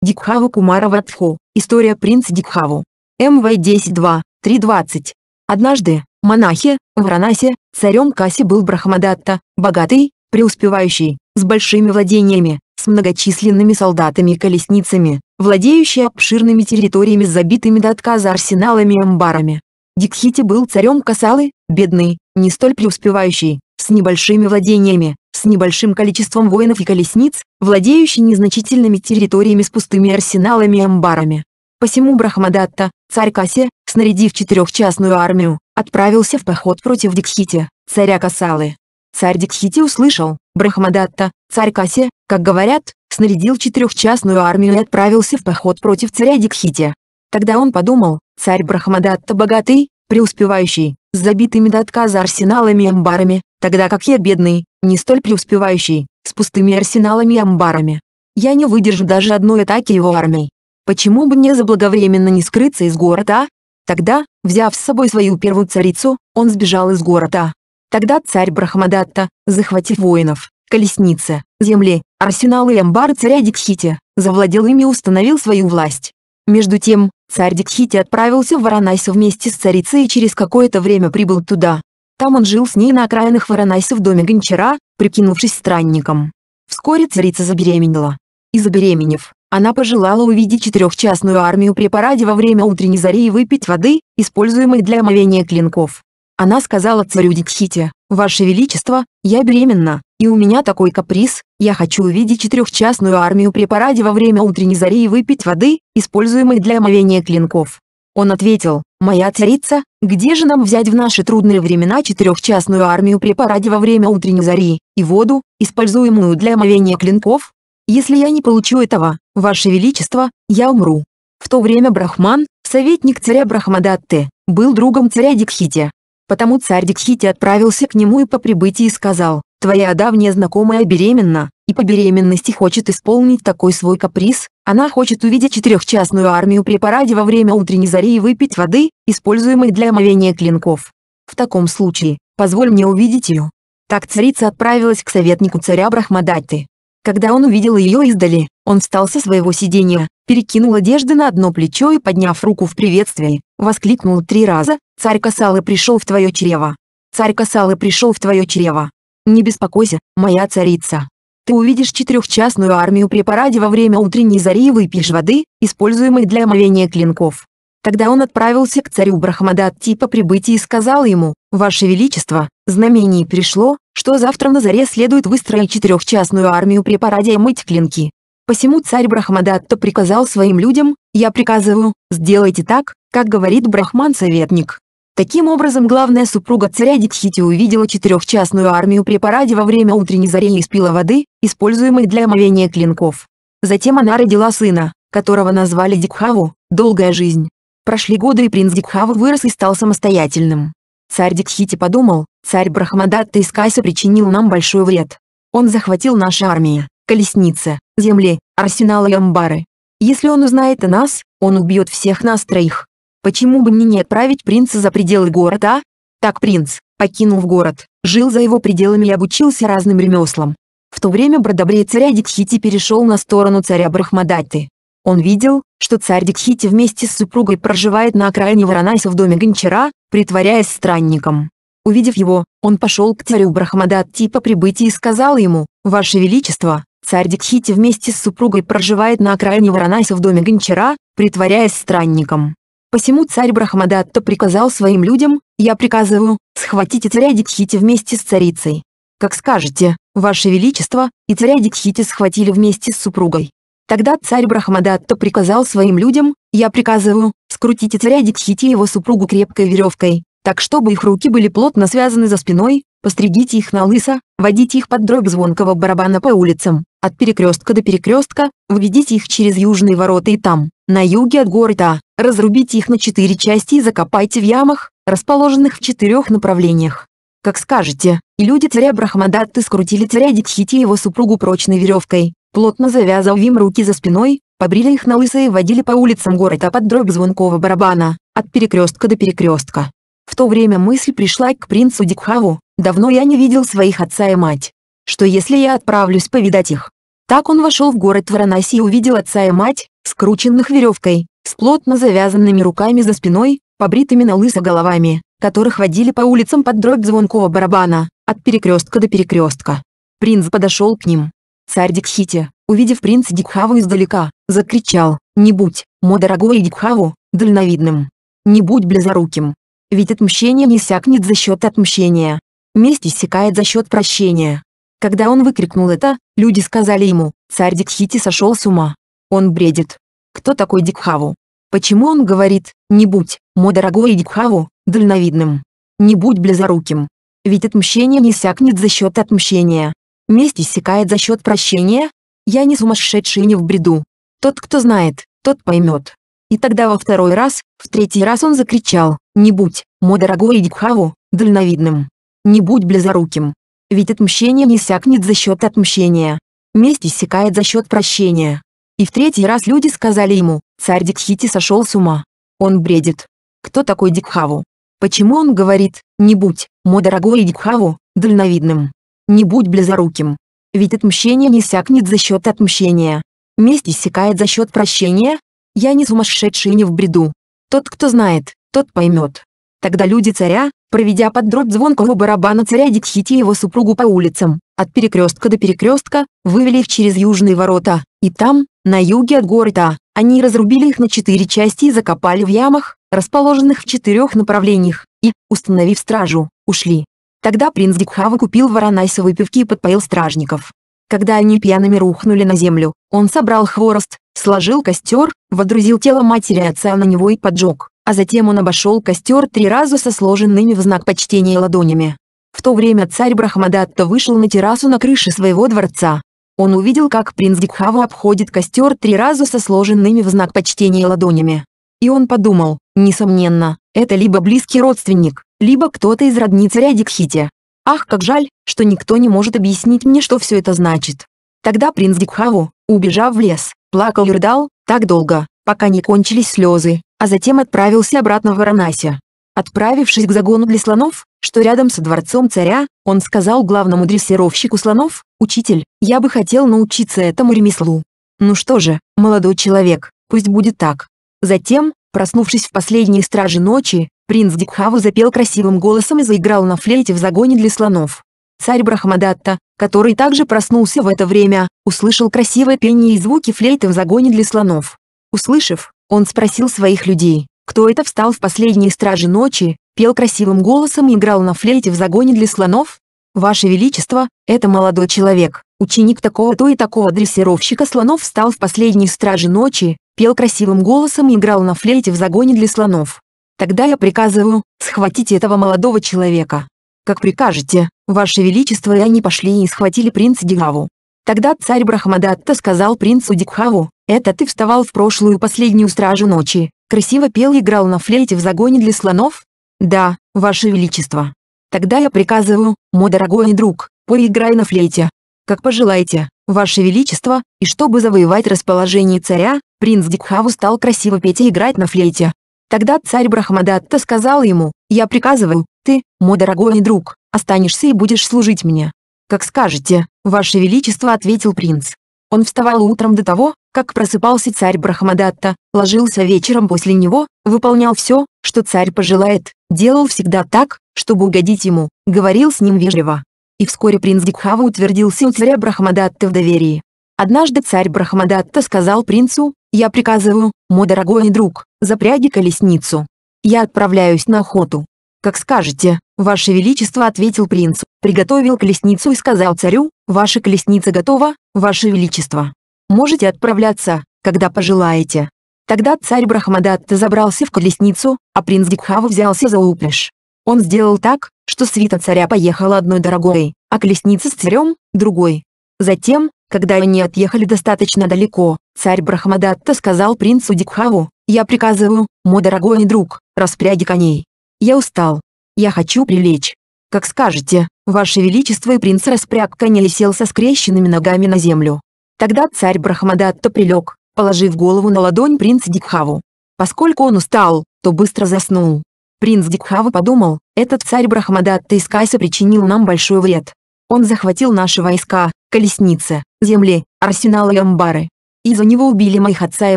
Дикхаву Кумара Ватху. История принца Дикхаву. МВ 10.2, 3.20. Однажды, монахи, в Ранасе, царем Каси был Брахмадатта, богатый, преуспевающий, с большими владениями, с многочисленными солдатами и колесницами, владеющий обширными территориями с забитыми до отказа арсеналами и амбарами. Дикхити был царем Касалы, бедный, не столь преуспевающий, с небольшими владениями, с небольшим количеством воинов и колесниц, владеющий незначительными территориями с пустыми арсеналами и амбарами. Посему Брахмадатта, царь Касе, снарядив четырехчастную армию, отправился в поход против Дикхити, царя Касалы. Царь Дикхити услышал, Брахмадатта, царь Касе, как говорят, снарядил четырехчастную армию и отправился в поход против царя Дикхити. Тогда он подумал, царь Брахмадатта богатый, преуспевающий, с забитыми до отказа арсеналами и амбарами, тогда как я бедный, не столь преуспевающий, с пустыми арсеналами и амбарами. Я не выдержу даже одной атаки его армии. Почему бы мне заблаговременно не скрыться из города, а? Тогда, взяв с собой свою первую царицу, он сбежал из города. Тогда царь Брахмадатта, захватив воинов, колесницы, земли, арсеналы и амбары царя Дикхити, завладел ими и установил свою власть. Между тем, царь Дикхити отправился в Варанаси вместе с царицей и через какое-то время прибыл туда, там он жил с ней на окраинах Варанайса в доме гончара, прикинувшись странником. Вскоре царица забеременела. И забеременев, она пожелала увидеть четырехчастную армию при параде во время утренней зари и выпить воды, используемой для омовения клинков. Она сказала царю Дикхите, «Ваше Величество, я беременна, и у меня такой каприз, я хочу увидеть четырехчастную армию при параде во время утренней зари и выпить воды, используемой для омовения клинков». Он ответил, Моя царица, где же нам взять в наши трудные времена четырехчастную армию при параде во время утренней зари, и воду, используемую для омовения клинков? Если я не получу этого, ваше величество, я умру. В то время Брахман, советник царя Брахмадатте, был другом царя Дикхити. Потому царь Дикхити отправился к нему и по прибытии сказал, Твоя давняя знакомая беременна, и по беременности хочет исполнить такой свой каприз. Она хочет увидеть четырехчастную армию при параде во время утренней зари и выпить воды, используемой для омовения клинков. В таком случае, позволь мне увидеть ее. Так царица отправилась к советнику царя Брахмадатты. Когда он увидел ее издали, он встал со своего сиденья, перекинул одежды на одно плечо и, подняв руку в приветствии, воскликнул три раза «Царь Касалы пришел в твое чрево! Царь Касалы пришел в твое чрево!» «Не беспокойся, моя царица. Ты увидишь четырехчастную армию при параде во время утренней зари и выпьешь воды, используемой для омовения клинков». Тогда он отправился к царю Брахмадатти по прибытии и сказал ему, «Ваше Величество, знамение пришло, что завтра на заре следует выстроить четырехчастную армию при параде и мыть клинки». Посему царь Брахмадатта приказал своим людям, «Я приказываю, сделайте так, как говорит Брахман-советник». Таким образом главная супруга царя Дикхити увидела четырехчастную армию при параде во время утренней зари и спила воды, используемой для омовения клинков. Затем она родила сына, которого назвали Дикхаву, долгая жизнь. Прошли годы и принц Дикхава вырос и стал самостоятельным. Царь Дикхити подумал, царь Брахмадатта из Кайса причинил нам большой вред. Он захватил наши армии, колесницы, земли, арсеналы и амбары. Если он узнает о нас, он убьет всех нас троих. Почему бы мне не отправить принца за пределы города? А?» так принц, покинув город, жил за его пределами и обучился разным ремеслам. В то время бродобрей царя Дикхити перешел на сторону царя Брахмадаты. Он видел, что царь Дикхити вместе с супругой проживает на окраине Варанаси в доме гончара, притворяясь странником. Увидев его, он пошел к царю Брахмадатти по прибытии и сказал ему, «Ваше Величество, царь Дикхити вместе с супругой проживает на окраине Варанаси в доме гончара, притворяясь странником. Посему царь Брахмадатта приказал своим людям, я приказываю, схватите царя Дикхити вместе с царицей. Как скажете, ваше величество, и царя Дикхити схватили вместе с супругой. Тогда царь Брахмадатта приказал своим людям, я приказываю, скрутите царя Дикхити и его супругу крепкой веревкой, так чтобы их руки были плотно связаны за спиной, постригите их на лысо, водите их под дробь звонкого барабана по улицам. От перекрестка до перекрестка, введите их через южные ворота и там, на юге от города, разрубите их на четыре части и закопайте в ямах, расположенных в четырех направлениях. Как скажете, и люди царя Брахмадатты скрутили царя Дитхити и его супругу прочной веревкой, плотно завязав им руки за спиной, побрили их на лысо и водили по улицам города под дробь звонкого барабана, от перекрестка до перекрестка. В то время мысль пришла к принцу Дикхаву, давно я не видел своих отца и мать что если я отправлюсь повидать их. Так он вошел в город Варанаси и увидел отца и мать, скрученных веревкой, с плотно завязанными руками за спиной, побритыми на лысо головами, которых водили по улицам под дробь звонкого барабана, от перекрестка до перекрестка. Принц подошел к ним. Царь Дикхити, увидев принца Дикхаву издалека, закричал, «Не будь, мо дорогой Дикхаву, дальновидным! Не будь близоруким! Ведь отмщение не сякнет за счет отмщения. Месть иссякает за счет прощения. Когда он выкрикнул это, люди сказали ему, царь Дикхити сошел с ума. Он бредит. Кто такой Дикхаву? Почему он говорит, не будь, мой дорогой Дикхаву, дальновидным. Не будь близоруким. Ведь отмщение не сякнет за счет отмщения. Месть иссякает за счет прощения. Я не сумасшедший и не в бреду. Тот, кто знает, тот поймет. И тогда во второй раз, в третий раз он закричал, не будь, мой дорогой Дикхаву, дальновидным. Не будь близоруким. Ведь отмщение не иссякнет за счет отмщения. Месть иссякает за счет прощения. И в третий раз люди сказали ему, царь Дикхити сошел с ума. Он бредит. Кто такой Дикхаву? Почему он говорит, не будь, мой дорогой Дикхаву, дальновидным. Не будь близоруким. Ведь отмщение не иссякнет за счет отмщения. Месть иссякает за счет прощения? Я не сумасшедший и не в бреду. Тот, кто знает, тот поймет. Тогда люди царя, проведя под дробь звонкого барабана царя Дикхити и его супругу по улицам, от перекрестка до перекрестка, вывели их через южные ворота, и там, на юге от города, они разрубили их на четыре части и закопали в ямах, расположенных в четырех направлениях, и, установив стражу, ушли. Тогда принц Дикхава купил воронайсовые пивки и подпоил стражников. Когда они пьяными рухнули на землю, он собрал хворост, сложил костер, водрузил тело матери и отца на него и поджег а затем он обошел костер три раза со сложенными в знак почтения ладонями. В то время царь Брахмадатта вышел на террасу на крыше своего дворца. Он увидел, как принц Дикхава обходит костер три раза со сложенными в знак почтения ладонями. И он подумал, несомненно, это либо близкий родственник, либо кто-то из родни царя Дикхити. Ах, как жаль, что никто не может объяснить мне, что все это значит. Тогда принц Дикхаву, убежав в лес, плакал и рыдал, так долго, пока не кончились слезы, а затем отправился обратно в Варанаси. Отправившись к загону для слонов, что рядом со дворцом царя, он сказал главному дрессировщику слонов, «Учитель, я бы хотел научиться этому ремеслу». «Ну что же, молодой человек, пусть будет так». Затем, проснувшись в последней страже ночи, принц Дикхаву запел красивым голосом и заиграл на флейте в загоне для слонов. Царь Брахмадатта, который также проснулся в это время, услышал красивое пение и звуки флейты в загоне для слонов. Услышав, он спросил своих людей, кто это встал в последние стражи ночи, пел красивым голосом и играл на флейте в загоне для слонов? Ваше Величество, это молодой человек, ученик такого-то и такого дрессировщика слонов встал в последние стражи ночи, пел красивым голосом и играл на флейте в загоне для слонов. Тогда я приказываю, схватите этого молодого человека. Как прикажете, Ваше Величество и они пошли и схватили принца Дигаву. Тогда царь Брахмадатта сказал принцу Дикхаву, «Это ты вставал в прошлую последнюю стражу ночи, красиво пел и играл на флейте в загоне для слонов?» «Да, ваше величество». «Тогда я приказываю, мой дорогой друг, поиграй на флейте. Как пожелаете, ваше величество», и чтобы завоевать расположение царя, принц Дикхаву стал красиво петь и играть на флейте. Тогда царь Брахмадатта сказал ему, «Я приказываю, ты, мой дорогой друг, останешься и будешь служить мне. «Как скажете, Ваше Величество», — ответил принц. Он вставал утром до того, как просыпался царь Брахмадатта, ложился вечером после него, выполнял все, что царь пожелает, делал всегда так, чтобы угодить ему, говорил с ним вежливо. И вскоре принц Дикхава утвердился у царя Брахмадатта в доверии. Однажды царь Брахмадатта сказал принцу, «Я приказываю, мой дорогой друг, запряги колесницу. Я отправляюсь на охоту. «Как скажете, Ваше Величество», — ответил принц, приготовил колесницу и сказал царю, «Ваша колесница готова, Ваше Величество. Можете отправляться, когда пожелаете». Тогда царь Брахмадатта забрался в колесницу, а принц Дикхава взялся за упряжь. Он сделал так, что свита царя поехала одной дорогой, а колесница с царем – другой. Затем, когда они отъехали достаточно далеко, царь Брахмадатта сказал принцу Дикхаву, «Я приказываю, мой дорогой друг, распряги коней». Я устал. Я хочу прилечь. Как скажете, Ваше Величество и принц распряг коня и сел со скрещенными ногами на землю. Тогда царь Брахмадатта прилег, положив голову на ладонь принца Дикхаву. Поскольку он устал, то быстро заснул. Принц Дикхава подумал, этот царь Брахмадатта из Кайса причинил нам большой вред. Он захватил наши войска, колесницы, земли, арсеналы и амбары. Из-за него убили моих отца и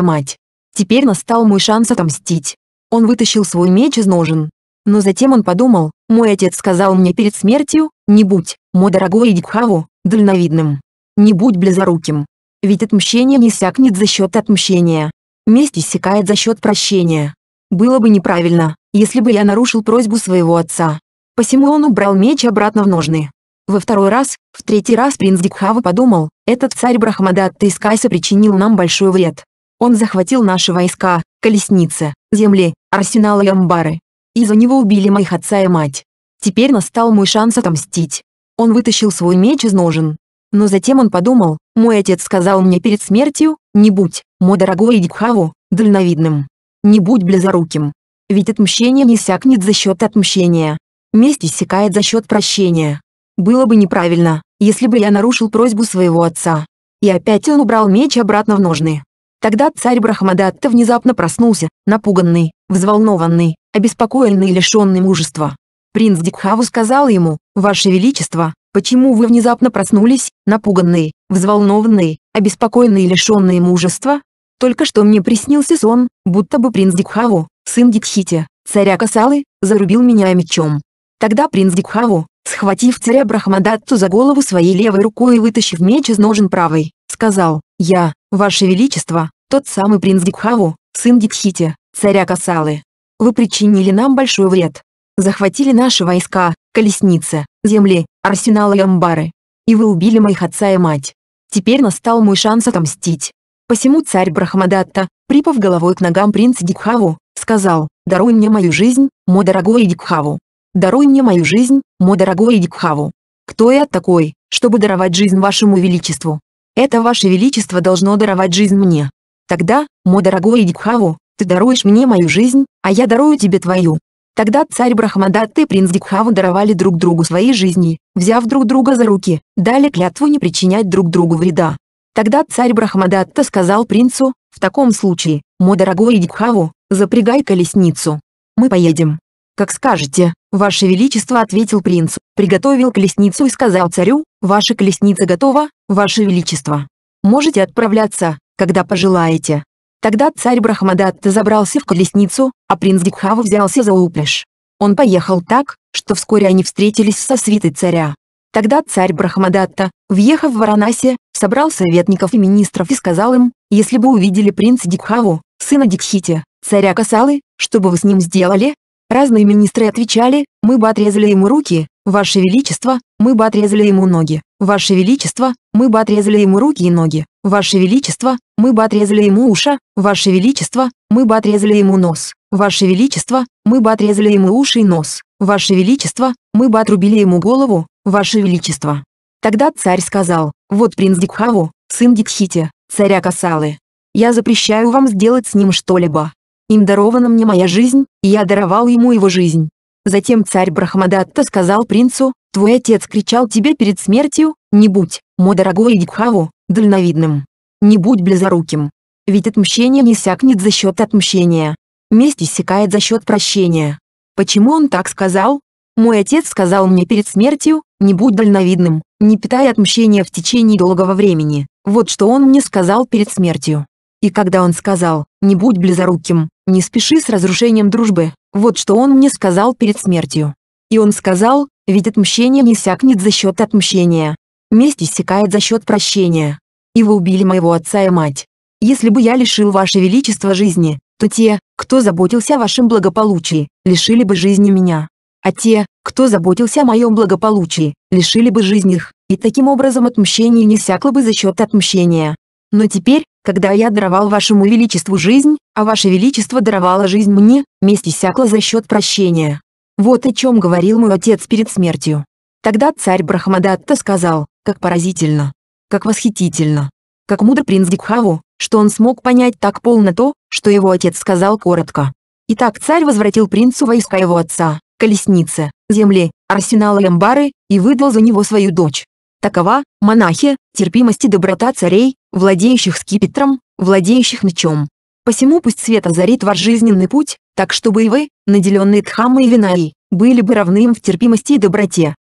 мать. Теперь настал мой шанс отомстить. Он вытащил свой меч из ножен, но затем он подумал, мой отец сказал мне перед смертью, не будь, мой дорогой Идикхаву, дальновидным. Не будь близоруким. Ведь отмщение не иссякнет за счет отмщения. Месть иссякает за счет прощения. Было бы неправильно, если бы я нарушил просьбу своего отца. Посему он убрал меч обратно в ножны. Во второй раз, в третий раз принц Дикхава подумал, этот царь Брахмадат Тейскайса причинил нам большой вред. Он захватил наши войска, колесницы, земли, арсеналы и амбары, из-за него убили моих отца и мать. Теперь настал мой шанс отомстить. Он вытащил свой меч из ножен. Но затем он подумал, мой отец сказал мне перед смертью, не будь, мой дорогой Идикхаву, дальновидным. Не будь близоруким. Ведь отмщение не сякнет за счет отмщения. Месть иссякает за счет прощения. Было бы неправильно, если бы я нарушил просьбу своего отца. И опять он убрал меч обратно в ножны. Тогда царь Брахмадатта внезапно проснулся, напуганный, взволнованный, обеспокоенный и лишенный мужества. Принц Дикхаву сказал ему, «Ваше Величество, почему вы внезапно проснулись, напуганные, взволнованные, обеспокоенные и лишенные мужества? Только что мне приснился сон, будто бы принц Дикхаву, сын Дикхити, царя Касалы, зарубил меня мечом». Тогда принц Дикхаву, схватив царя Брахмадатту за голову своей левой рукой и вытащив меч из ножен правой, сказал, «Я, Ваше Величество, тот самый принц Дикхаву, сын Дикхити, царя Касалы. Вы причинили нам большой вред. Захватили наши войска, колесницы, земли, арсеналы и амбары. И вы убили моих отца и мать. Теперь настал мой шанс отомстить. Посему царь Брахмадатта, припав головой к ногам принца Дикхаву, сказал, «Даруй мне мою жизнь, мой дорогой Дикхаву! Даруй мне мою жизнь, мой дорогой Дикхаву! Кто я такой, чтобы даровать жизнь вашему величеству? Это ваше величество должно даровать жизнь мне!» Тогда, мой дорогой Дикхаву, ты даруешь мне мою жизнь, а я дарую тебе твою. Тогда царь Брахмадатта и принц Дикхаву даровали друг другу свои жизни, взяв друг друга за руки, дали клятву не причинять друг другу вреда. Тогда царь Брахмадатта сказал принцу, в таком случае, мой дорогой Дикхаву, запрягай колесницу. Мы поедем. «Как скажете, Ваше Величество», — ответил принц, приготовил колесницу и сказал царю, «Ваша колесница готова, Ваше Величество. Можете отправляться, когда пожелаете. Тогда царь Брахмадатта забрался в колесницу, а принц Дикхава взялся за упряжь. Он поехал так, что вскоре они встретились со свитой царя. Тогда царь Брахмадатта, въехав в Варанаси, собрал советников и министров и сказал им, «Если бы увидели принца Дикхаву, сына Дикхити, царя Касалы, что бы вы с ним сделали?» Разные министры отвечали, «Мы бы отрезали ему руки, Ваше Величество, мы бы отрезали ему ноги, Ваше Величество, мы бы отрезали ему руки и ноги, Ваше Величество, мы бы отрезали ему уши, Ваше Величество, мы бы отрезали ему нос, Ваше Величество, мы бы отрезали ему уши и нос, Ваше Величество, мы бы отрубили ему голову, Ваше Величество. Тогда царь сказал, вот принц Дикхаву, сын Дикхити, царя Касалы. Я запрещаю вам сделать с ним что-либо. Им дарована мне моя жизнь, и я даровал ему его жизнь. Затем царь Брахмадатта сказал принцу, твой отец кричал тебе перед смертью, не будь, мой дорогой Дикхаву, дальновидным. Не будь близоруким. Ведь отмщение не сякнет за счет отмщения. Месть иссякает за счет прощения. Почему он так сказал? Мой отец сказал мне перед смертью, не будь дальновидным, не питай отмщения в течение долгого времени. Вот что он мне сказал перед смертью. И когда он сказал, не будь близоруким, не спеши с разрушением дружбы, вот что он мне сказал перед смертью. И он сказал, ведь отмщение не сякнет за счет отмщения. Месть иссякает за счет прощения и вы убили моего отца и мать. Если бы я лишил ваше величество жизни, то те, кто заботился о вашем благополучии, лишили бы жизни меня. А те, кто заботился о моем благополучии, лишили бы жизни их, и таким образом отмщение не всякло бы за счет отмщения. Но теперь, когда я даровал вашему величеству жизнь, а ваше величество даровало жизнь мне, месть иссякла за счет прощения. Вот о чем говорил мой отец перед смертью. Тогда царь Брахмадатта сказал, как поразительно как восхитительно, как мудр принц Дикхаву, что он смог понять так полно то, что его отец сказал коротко. Итак царь возвратил принцу войска его отца, колесницы, земли, арсенал и амбары, и выдал за него свою дочь. Такова, монахи, терпимость и доброта царей, владеющих скипетром, владеющих мечом. Посему пусть свет озарит ваш жизненный путь, так чтобы и вы, наделенные Дхаммой и Винаи, были бы равны им в терпимости и доброте.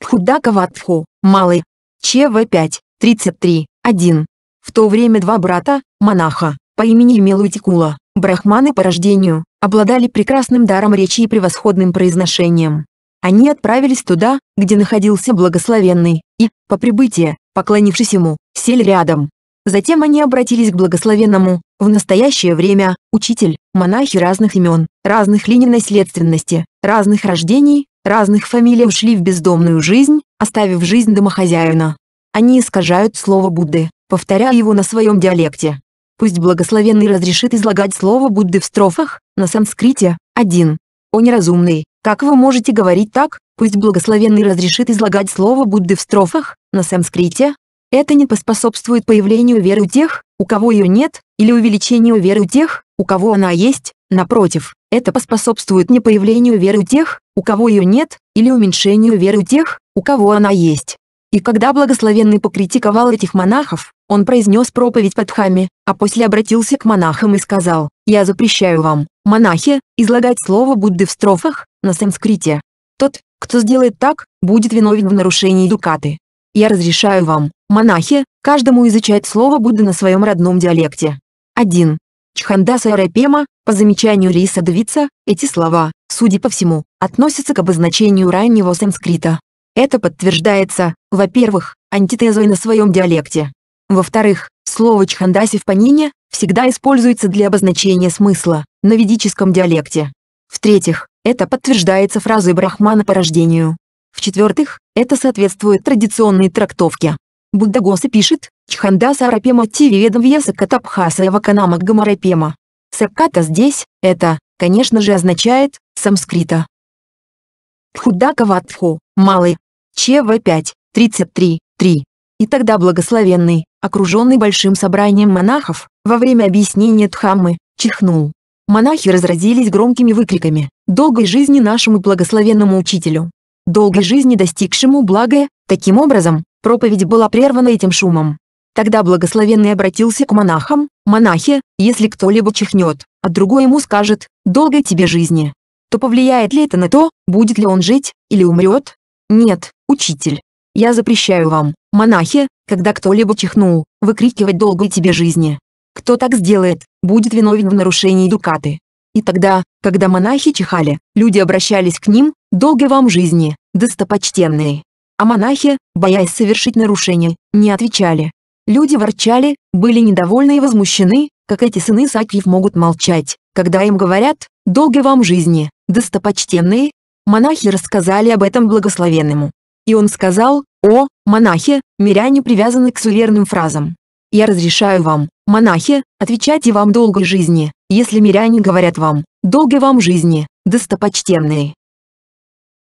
Тхудакаватху, малый, ЧВ-5, 33, 1. В то время два брата, монаха, по имени Мелутикула, брахманы по рождению, обладали прекрасным даром речи и превосходным произношением. Они отправились туда, где находился благословенный, и, по прибытии, поклонившись ему, сели рядом. Затем они обратились к благословенному. В настоящее время, учитель, монахи разных имен, разных линий наследственности, разных рождений, разных фамилий ушли в бездомную жизнь, оставив жизнь домохозяина. Они искажают слово Будды, повторяя его на своем диалекте. Пусть благословенный разрешит излагать слово Будды в строфах, на санскрите, один. О неразумный, как вы можете говорить так, пусть благословенный разрешит излагать слово Будды в строфах, на санскрите? Это не поспособствует появлению веры у тех, у кого ее нет, или увеличению веры у тех, у кого она есть, напротив, это поспособствует не появлению веры у тех, у кого ее нет, или уменьшению веры у тех, у кого она есть. И когда благословенный покритиковал этих монахов, он произнес проповедь под хами, а после обратился к монахам и сказал, «Я запрещаю вам, монахи, излагать слово Будды в строфах, на санскрите. Тот, кто сделает так, будет виновен в нарушении дукаты. Я разрешаю вам, монахи, каждому изучать слово Будды на своем родном диалекте. 1. Чхандаса и по замечанию Риса Двица, эти слова, судя по всему, относятся к обозначению раннего санскрита. Это подтверждается, во-первых, антитезой на своем диалекте. Во-вторых, слово «чхандаси» в панине всегда используется для обозначения смысла на ведическом диалекте. В-третьих, это подтверждается фразой Брахмана по рождению. В-четвертых, это соответствует традиционной трактовке. Будда пишет, Чхандаса Арапема Тививедамвья Сакатабхаса Ваканама Гамарапема. Саката здесь, это, конечно же означает, самскрита. Тхудакова Малый, ЧВ-5, 33, 3. И тогда благословенный, окруженный большим собранием монахов, во время объяснения Дхаммы, чихнул. Монахи разразились громкими выкриками «Долгой жизни нашему благословенному учителю! Долгой жизни достигшему благое. Таким образом, проповедь была прервана этим шумом. Тогда благословенный обратился к монахам, «Монахи, если кто-либо чихнет, а другой ему скажет, долгой тебе жизни, то повлияет ли это на то, будет ли он жить, или умрет? Нет, учитель. Я запрещаю вам, монахи, когда кто-либо чихнул, выкрикивать долгой тебе жизни. Кто так сделает, будет виновен в нарушении дукаты. И тогда, когда монахи чихали, люди обращались к ним, долгой вам жизни, достопочтенные. А монахи, боясь совершить нарушение, не отвечали. Люди ворчали, были недовольны и возмущены, как эти сыны Сакьев могут молчать, когда им говорят «долгой вам жизни», достопочтенные, монахи рассказали об этом благословенному. И он сказал «О, монахи, миряне привязаны к суверным фразам. Я разрешаю вам, монахи, отвечать и вам долгой жизни, если миряне говорят вам «долгой вам жизни, достопочтенные».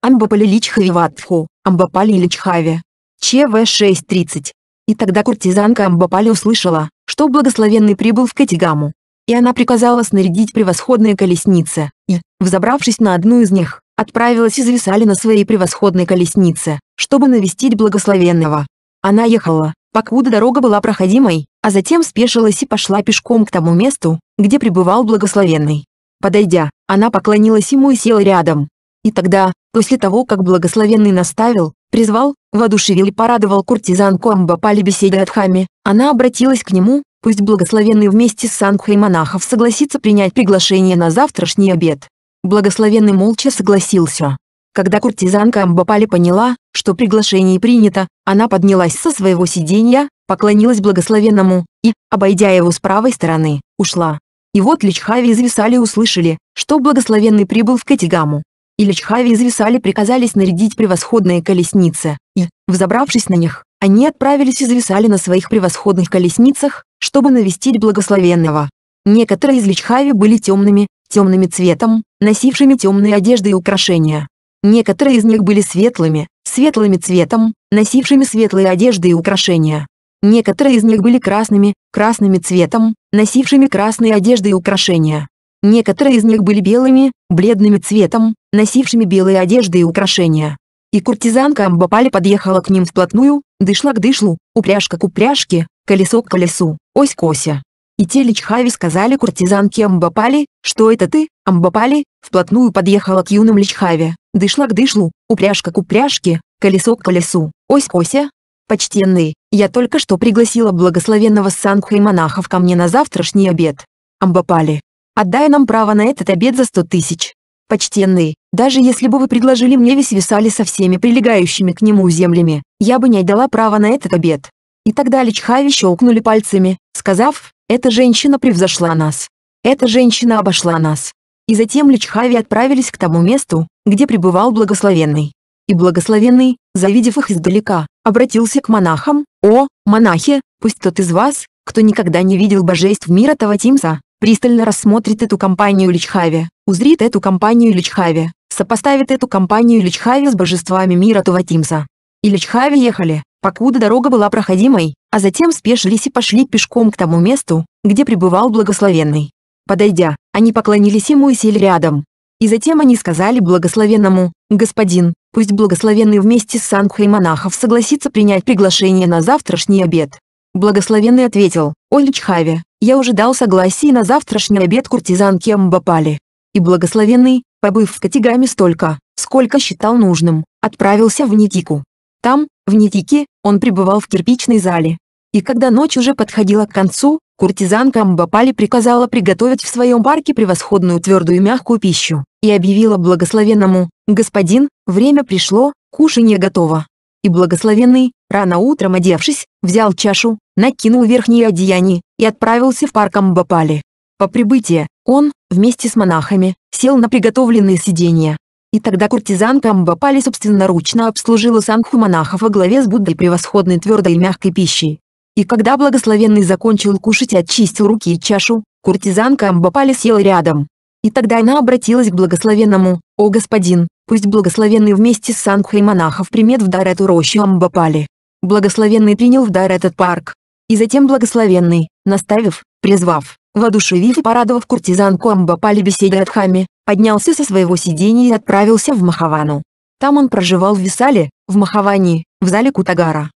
Амбапали Личхавиватху, Амбапали Личхави. ЧВ 6.30. И тогда куртизанка Амбапали услышала, что благословенный прибыл в Катигаму и она приказала снарядить превосходные колесницы, и, взобравшись на одну из них, отправилась из Висали на своей превосходной колеснице, чтобы навестить благословенного. Она ехала, покуда дорога была проходимой, а затем спешилась и пошла пешком к тому месту, где пребывал благословенный. Подойдя, она поклонилась ему и села рядом. И тогда, после того, как благословенный наставил, призвал, воодушевил и порадовал куртизанку Амбапали беседой от Хами, она обратилась к нему, Пусть благословенный вместе с Сангхой монахов согласится принять приглашение на завтрашний обед. Благословенный молча согласился. Когда куртизанка Амбапали поняла, что приглашение принято, она поднялась со своего сиденья, поклонилась благословенному и, обойдя его с правой стороны, ушла. И вот Личхави и Зависали услышали, что благословенный прибыл в Катигаму. И Личхави и Зависали приказали снарядить превосходные колесницы, и, взобравшись на них, они отправились и зависали на своих превосходных колесницах, чтобы навестить благословенного. Некоторые из Личхави были темными, темными цветом, носившими темные одежды и украшения. Некоторые из них были светлыми, светлыми цветом, носившими светлые одежды и украшения. Некоторые из них были красными, красными цветом, носившими красные одежды и украшения. Некоторые из них были белыми, бледными цветом, носившими белые одежды и украшения и куртизанка Амбапали подъехала к ним вплотную, дышла к дышлу, упряжка к упряжке, колесо к колесу, ось к ося. И те Личхави сказали куртизанке Амбапали, что это ты, Амбапали, вплотную подъехала к юным Личхаве, дышла к дышлу, упряжка к упряжке, колесо к колесу, ось к ося. Почтенный, я только что пригласила благословенного Сангха и монахов ко мне на завтрашний обед. Амбапали, отдай нам право на этот обед за сто тысяч. Почтенный, даже если бы вы предложили мне весь висали со всеми прилегающими к нему землями, я бы не отдала права на этот обед. И тогда Личхави щелкнули пальцами, сказав, эта женщина превзошла нас. Эта женщина обошла нас. И затем Личхави отправились к тому месту, где пребывал благословенный. И благословенный, завидев их издалека, обратился к монахам, «О, монахи, пусть тот из вас, кто никогда не видел божеств мира Таватимса, пристально рассмотрит эту компанию Личхави, узрит эту компанию Личхави, сопоставит эту компанию Личхави с божествами мира Туватимса. И Личхави ехали, покуда дорога была проходимой, а затем спешились и пошли пешком к тому месту, где пребывал благословенный. Подойдя, они поклонились ему и сели рядом. И затем они сказали благословенному, «Господин, пусть благословенный вместе с Сангхой монахов согласится принять приглашение на завтрашний обед». Благословенный ответил, «О Личхаве, я уже дал согласие на завтрашний обед куртизанке Мбапали. И благословенный, побыв в Катигаме столько, сколько считал нужным, отправился в Нитику. Там, в Нитике, он пребывал в кирпичной зале. И когда ночь уже подходила к концу, куртизанка Мбапали приказала приготовить в своем парке превосходную твердую и мягкую пищу, и объявила благословенному, «Господин, время пришло, кушанье готово» и благословенный, рано утром одевшись, взял чашу, накинул верхние одеяния и отправился в парк Амбапали. По прибытии, он, вместе с монахами, сел на приготовленные сиденья. И тогда куртизанка Амбапали собственноручно обслужила санху монахов во главе с Буддой превосходной твердой и мягкой пищей. И когда благословенный закончил кушать и очистил руки и чашу, куртизанка Амбапали села рядом. И тогда она обратилась к благословенному, «О господин, Пусть благословенный вместе с Сангхой монахов примет в дар эту рощу Амбапали. Благословенный принял в дар этот парк. И затем благословенный, наставив, призвав, воодушевив и порадовав куртизанку Амбапали беседой от Хами, поднялся со своего сидения и отправился в Махавану. Там он проживал в Висале, в махавани в зале Кутагара.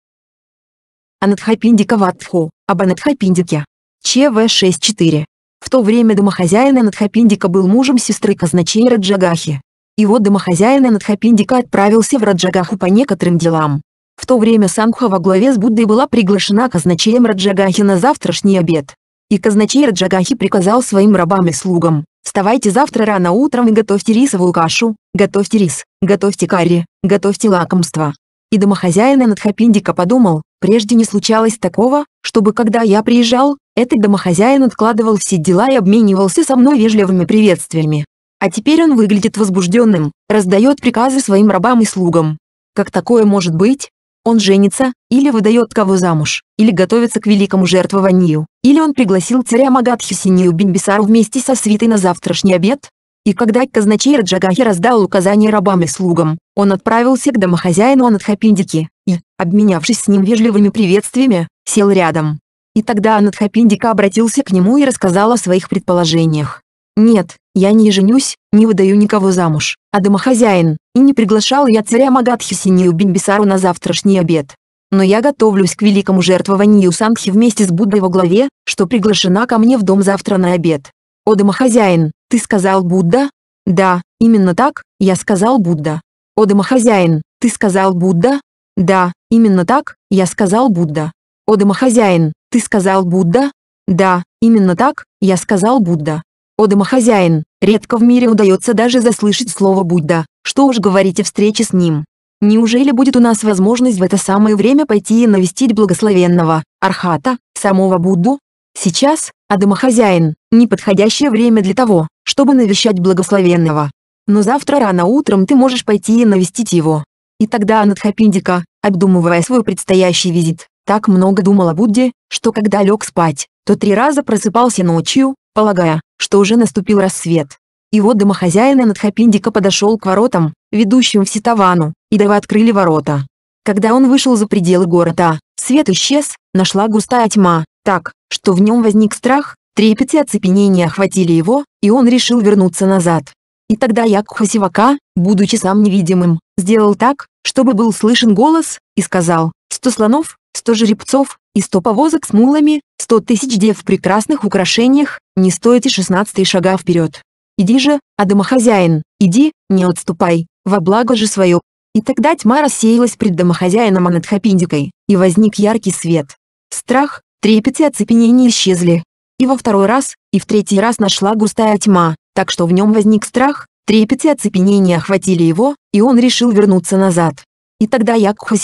Анадхапиндика Ватху, об Анадхапиндике. ЧВ-6-4. В то время домохозяин Анадхапиндика был мужем сестры казначея Раджагахи. Его домохозяин Надхапиндика отправился в Раджагаху по некоторым делам. В то время Сангха во главе с Буддой была приглашена казначеем Раджагахи на завтрашний обед. И казначей Раджагахи приказал своим рабам и слугам, «Вставайте завтра рано утром и готовьте рисовую кашу, готовьте рис, готовьте карри, готовьте лакомство». И домохозяин Надхапиндика подумал, «Прежде не случалось такого, чтобы когда я приезжал, этот домохозяин откладывал все дела и обменивался со мной вежливыми приветствиями. А теперь он выглядит возбужденным, раздает приказы своим рабам и слугам. Как такое может быть? Он женится, или выдает кого замуж, или готовится к великому жертвованию, или он пригласил царя Магадхи Синию Бимбисару вместе со свитой на завтрашний обед? И когда казначей Раджагахи раздал указания рабам и слугам, он отправился к домохозяину Анатхапиндики и, обменявшись с ним вежливыми приветствиями, сел рядом. И тогда Анатхапиндика обратился к нему и рассказал о своих предположениях. Нет, я не женюсь, не выдаю никого замуж, а домохозяин, и не приглашал я царя Магадхи Синию Бимбисару на завтрашний обед. Но я готовлюсь к великому жертвованию Сангхи вместе с Буддой во главе, что приглашена ко мне в дом завтра на обед. О домохозяин, ты сказал Будда? Да, именно так, я сказал Будда. О домохозяин, ты сказал Будда? Да, именно так, я сказал Будда. О домохозяин, ты сказал Будда? Да, именно так, я сказал Будда. О домохозяин, редко в мире удается даже заслышать слово Будда, что уж говорить о встрече с ним. Неужели будет у нас возможность в это самое время пойти и навестить благословенного, Архата, самого Будду? Сейчас, а домохозяин, неподходящее время для того, чтобы навещать благословенного. Но завтра рано утром ты можешь пойти и навестить его. И тогда Анатхапиндика, обдумывая свой предстоящий визит, так много думал о Будде, что когда лег спать, то три раза просыпался ночью, полагая, что уже наступил рассвет. И вот домохозяин Анатхапиндика подошел к воротам, ведущим в Ситавану, и Дева открыли ворота. Когда он вышел за пределы города, свет исчез, нашла густая тьма, так, что в нем возник страх, трепет и оцепенение охватили его, и он решил вернуться назад. И тогда Якха Сивака, будучи сам невидимым, сделал так, чтобы был слышен голос, и сказал, сто слонов, сто жеребцов, и сто повозок с мулами, Сто тысяч дев в прекрасных украшениях, не стоите 16 шага вперед. Иди же, а домохозяин, иди, не отступай, во благо же свое. И тогда тьма рассеялась пред домохозяином и над Хапиндикой, и возник яркий свет. Страх, трепет и оцепенение исчезли. И во второй раз, и в третий раз нашла густая тьма, так что в нем возник страх, трепет и оцепенение охватили его, и он решил вернуться назад. И тогда Якха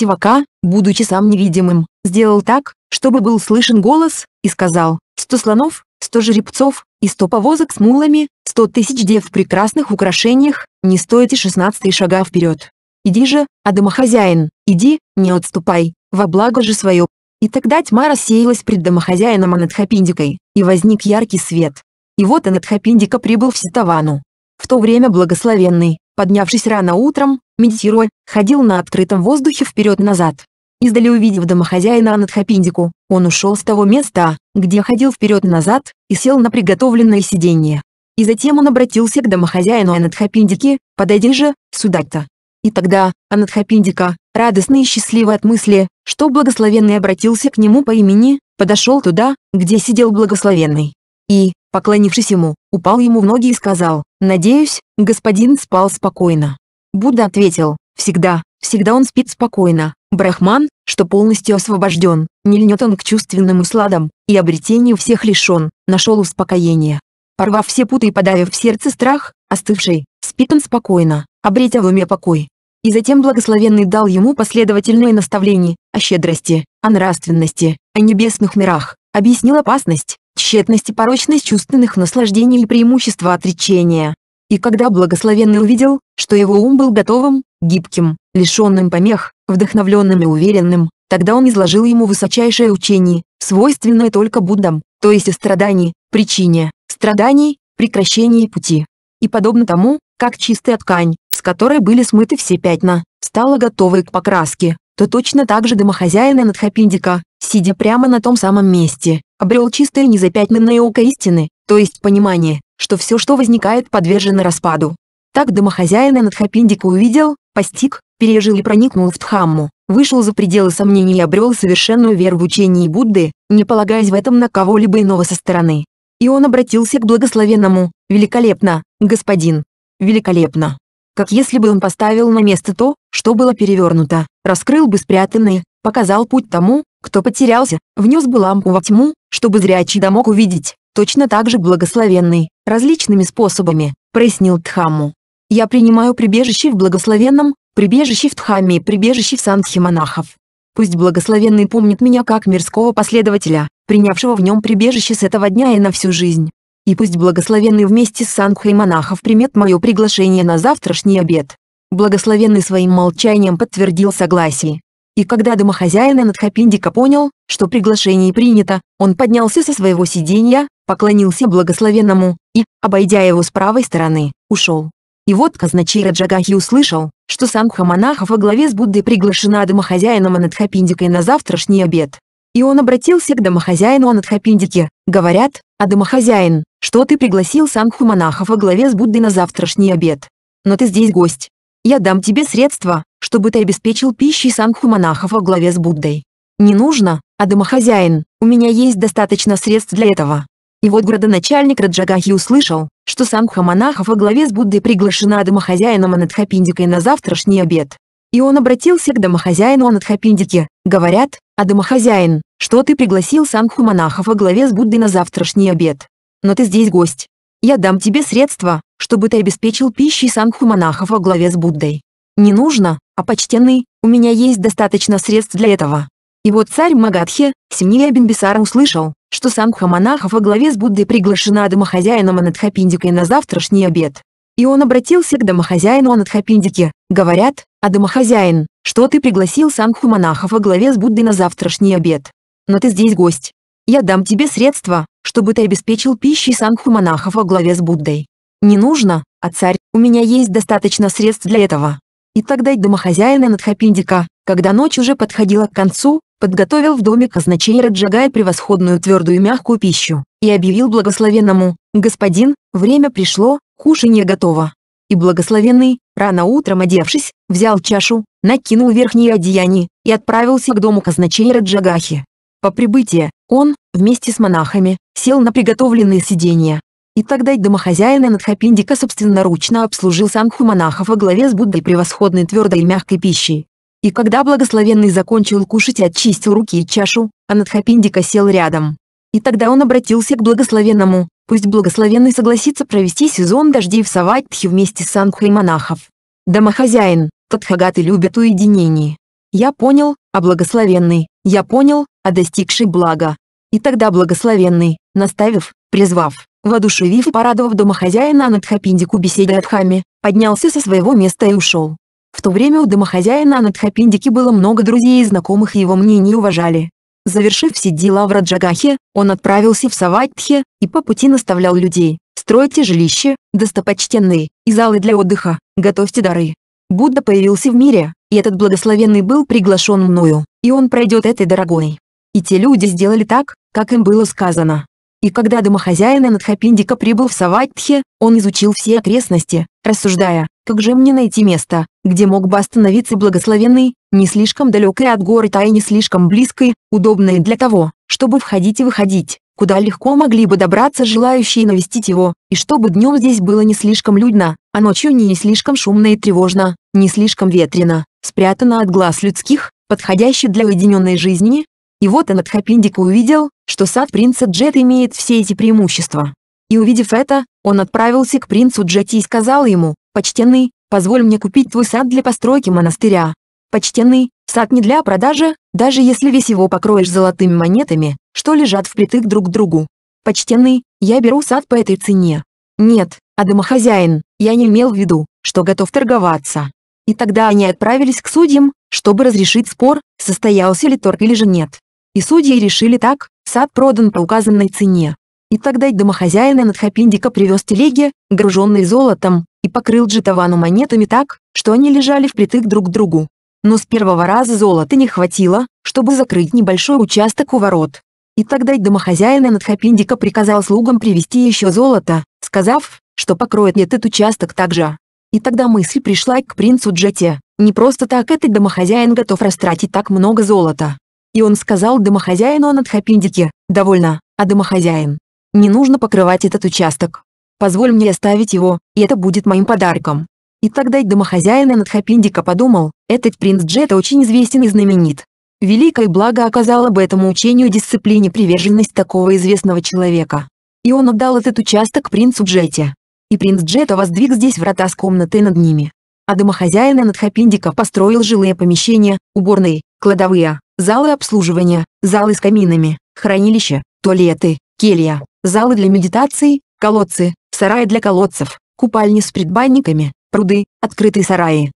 будучи сам невидимым, сделал так, чтобы был слышен голос, и сказал, «Сто слонов, сто жеребцов и сто повозок с мулами, сто тысяч дев в прекрасных украшениях, не стоите шестнадцатые шага вперед. Иди же, а домохозяин, иди, не отступай, во благо же свое». И тогда тьма рассеялась пред домохозяином Анатхапиндикой, и возник яркий свет. И вот Анатхапиндика прибыл в Ситавану. В то время благословенный, поднявшись рано утром, медитируя, ходил на открытом воздухе вперед-назад издали увидев домохозяина Анатхапиндику. Он ушел с того места, где ходил вперед-назад, и сел на приготовленное сиденье. И затем он обратился к домохозяину Анатхапиндики, «Подойди же, сюда-то. И тогда, Анатхапиндика, радостный и счастливый от мысли, что благословенный обратился к нему по имени, подошел туда, где сидел благословенный. И, поклонившись ему, упал ему в ноги и сказал, «Надеюсь, господин спал спокойно». Будда ответил, «Всегда, всегда он спит спокойно, Брахман, что полностью освобожден, не льнет он к чувственным усладам, и обретению всех лишен, нашел успокоение. Порвав все путы и подавив в сердце страх, остывший, спит он спокойно, обретя в уме покой. И затем благословенный дал ему последовательные наставления о щедрости, о нравственности, о небесных мирах, объяснил опасность, тщетность и порочность чувственных наслаждений и преимущества отречения. И когда благословенный увидел, что его ум был готовым, гибким, лишенным помех, вдохновленным и уверенным, тогда он изложил ему высочайшее учение, свойственное только Буддам, то есть о страдании, причине, страданий, прекращении пути. И подобно тому, как чистая ткань, с которой были смыты все пятна, стала готовой к покраске, то точно так же домохозяин Анатхапиндика, сидя прямо на том самом месте, обрел чистое незапятнанное око истины, то есть понимание, что все, что возникает, подвержено распаду, так домохозяина Надхапиндика увидел, постиг, пережил и проникнул в Дхамму, вышел за пределы сомнений и обрел совершенную веру в учении Будды, не полагаясь в этом на кого-либо иного со стороны. И он обратился к благословенному, «Великолепно, господин! Великолепно!» Как если бы он поставил на место то, что было перевернуто, раскрыл бы спрятанное, показал путь тому, кто потерялся, внес бы лампу во тьму, чтобы зрячий да мог увидеть, точно так же благословенный, различными способами, прояснил Дхамму. Я принимаю прибежище в благословенном, прибежище в Дхамме и прибежище в Сандхе монахов. Пусть благословенный помнит меня как мирского последователя, принявшего в нем прибежище с этого дня и на всю жизнь. И пусть благословенный вместе с Сангхой монахов примет мое приглашение на завтрашний обед. Благословенный своим молчанием подтвердил согласие. И когда домохозяин Анатхапиндика понял, что приглашение принято, он поднялся со своего сиденья, поклонился благословенному и, обойдя его с правой стороны, ушел. И вот казначей Раджагахи услышал, что Сангха монахов во главе с Буддой приглашена домохозяином Анатхапиндикой на завтрашний обед. И он обратился к домохозяину Анатхапиндике, говорят, «А домохозяин, что ты пригласил Сангху монахов во главе с Буддой на завтрашний обед? Но ты здесь гость. Я дам тебе средства, чтобы ты обеспечил пищей Сангху монахов во главе с Буддой. Не нужно, а домохозяин, у меня есть достаточно средств для этого». И вот градоначальник Раджагахи услышал, что сангха-монахов во главе с Буддой приглашена домохозяином Анатхапиндикой на завтрашний обед. И он обратился к домохозяину Анатхапиндике, говорят, «А домохозяин, что ты пригласил сангху-монахов во главе с Буддой на завтрашний обед? Но ты здесь гость. Я дам тебе средства, чтобы ты обеспечил пищей сангху-монахов во главе с Буддой. Не нужно, а почтенный, у меня есть достаточно средств для этого». И вот царь Магадхи, Семния Бимбисара услышал, что самха монаха во главе с Буддой приглашена домохозяином Анатхапиндикой на завтрашний обед. И он обратился к домохозяину Анатхапиндике, говорят, «А домохозяин, что ты пригласил санху монаха во главе с Буддой на завтрашний обед? Но ты здесь гость. Я дам тебе средства, чтобы ты обеспечил пищей санху монаха во главе с Буддой. Не нужно, а царь, у меня есть достаточно средств для этого». И тогда домохозяин Анатхапиндика, когда ночь уже подходила к концу, подготовил в доме казначей Раджагай превосходную твердую мягкую пищу, и объявил благословенному, «Господин, время пришло, кушанье готово». И благословенный, рано утром одевшись, взял чашу, накинул верхние одеяния и отправился к дому казначей Раджагахи. По прибытии, он, вместе с монахами, сел на приготовленные сиденья. И тогда домохозяина Надхапиндика собственноручно обслужил санху монахов во главе с Буддой превосходной твердой и мягкой пищей. И когда благословенный закончил кушать и очистил руки и чашу, Анатхапиндика сел рядом. И тогда он обратился к благословенному, пусть благословенный согласится провести сезон дождей в Саватхе вместе с Сангхой монахов. Домохозяин, Тадхагаты любят уединение. Я понял, а благословенный, я понял, а достигший блага. И тогда благословенный, наставив, призвав, воодушевив и порадовав домохозяина Анатхапиндику беседой Адхами, поднялся со своего места и ушел. В то время у домохозяина Анатхапиндики было много друзей и знакомых его мнение уважали. Завершив все дела в Раджагахе, он отправился в Саватхе и по пути наставлял людей. «Стройте жилище, достопочтенные, и залы для отдыха, готовьте дары». Будда появился в мире, и этот благословенный был приглашен мною, и он пройдет этой дорогой. И те люди сделали так, как им было сказано. И когда домохозяин Анатхапиндика прибыл в Саватхе, он изучил все окрестности, рассуждая, как же мне найти место, где мог бы остановиться благословенный, не слишком далекое от города и не слишком близкое, удобное для того, чтобы входить и выходить, куда легко могли бы добраться желающие навестить его, и чтобы днем здесь было не слишком людно, а ночью не слишком шумно и тревожно, не слишком ветрено, спрятано от глаз людских, подходящий для уединенной жизни. И вот он от Хапиндика увидел, что сад принца Джет имеет все эти преимущества. И увидев это, он отправился к принцу Джети и сказал ему, «Почтенный, позволь мне купить твой сад для постройки монастыря. Почтенный, сад не для продажи, даже если весь его покроешь золотыми монетами, что лежат впритык друг к другу. Почтенный, я беру сад по этой цене. Нет, а домохозяин, я не имел в виду, что готов торговаться. И тогда они отправились к судьям, чтобы разрешить спор, состоялся ли торг или же нет. И судьи решили так, сад продан по указанной цене. И тогда домохозяин Анатхапиндика привез телеги, груженные золотом, и покрыл Джитавану монетами так, что они лежали впритык друг к другу. Но с первого раза золота не хватило, чтобы закрыть небольшой участок у ворот. И тогда домохозяин Анатхапиндика приказал слугам привезти еще золото, сказав, что покроет этот участок также. И тогда мысль пришла к принцу Джете, не просто так этот домохозяин готов растратить так много золота. И он сказал домохозяину Анатхапиндике: довольно, а домохозяин, не нужно покрывать этот участок. Позволь мне оставить его, и это будет моим подарком. И тогда домохозяина Надхапиндика подумал, этот принц Джета очень известен и знаменит. Великое благо оказало бы этому учению дисциплине приверженность такого известного человека. И он отдал этот участок принцу Джете. И принц Джета воздвиг здесь врата с комнатой над ними. А домохозяина Надхапиндика построил жилые помещения, уборные, кладовые, залы обслуживания, залы с каминами, хранилища, туалеты, келья, залы для медитаций, колодцы, сараи для колодцев, купальни с предбанниками, пруды, открытые сараи.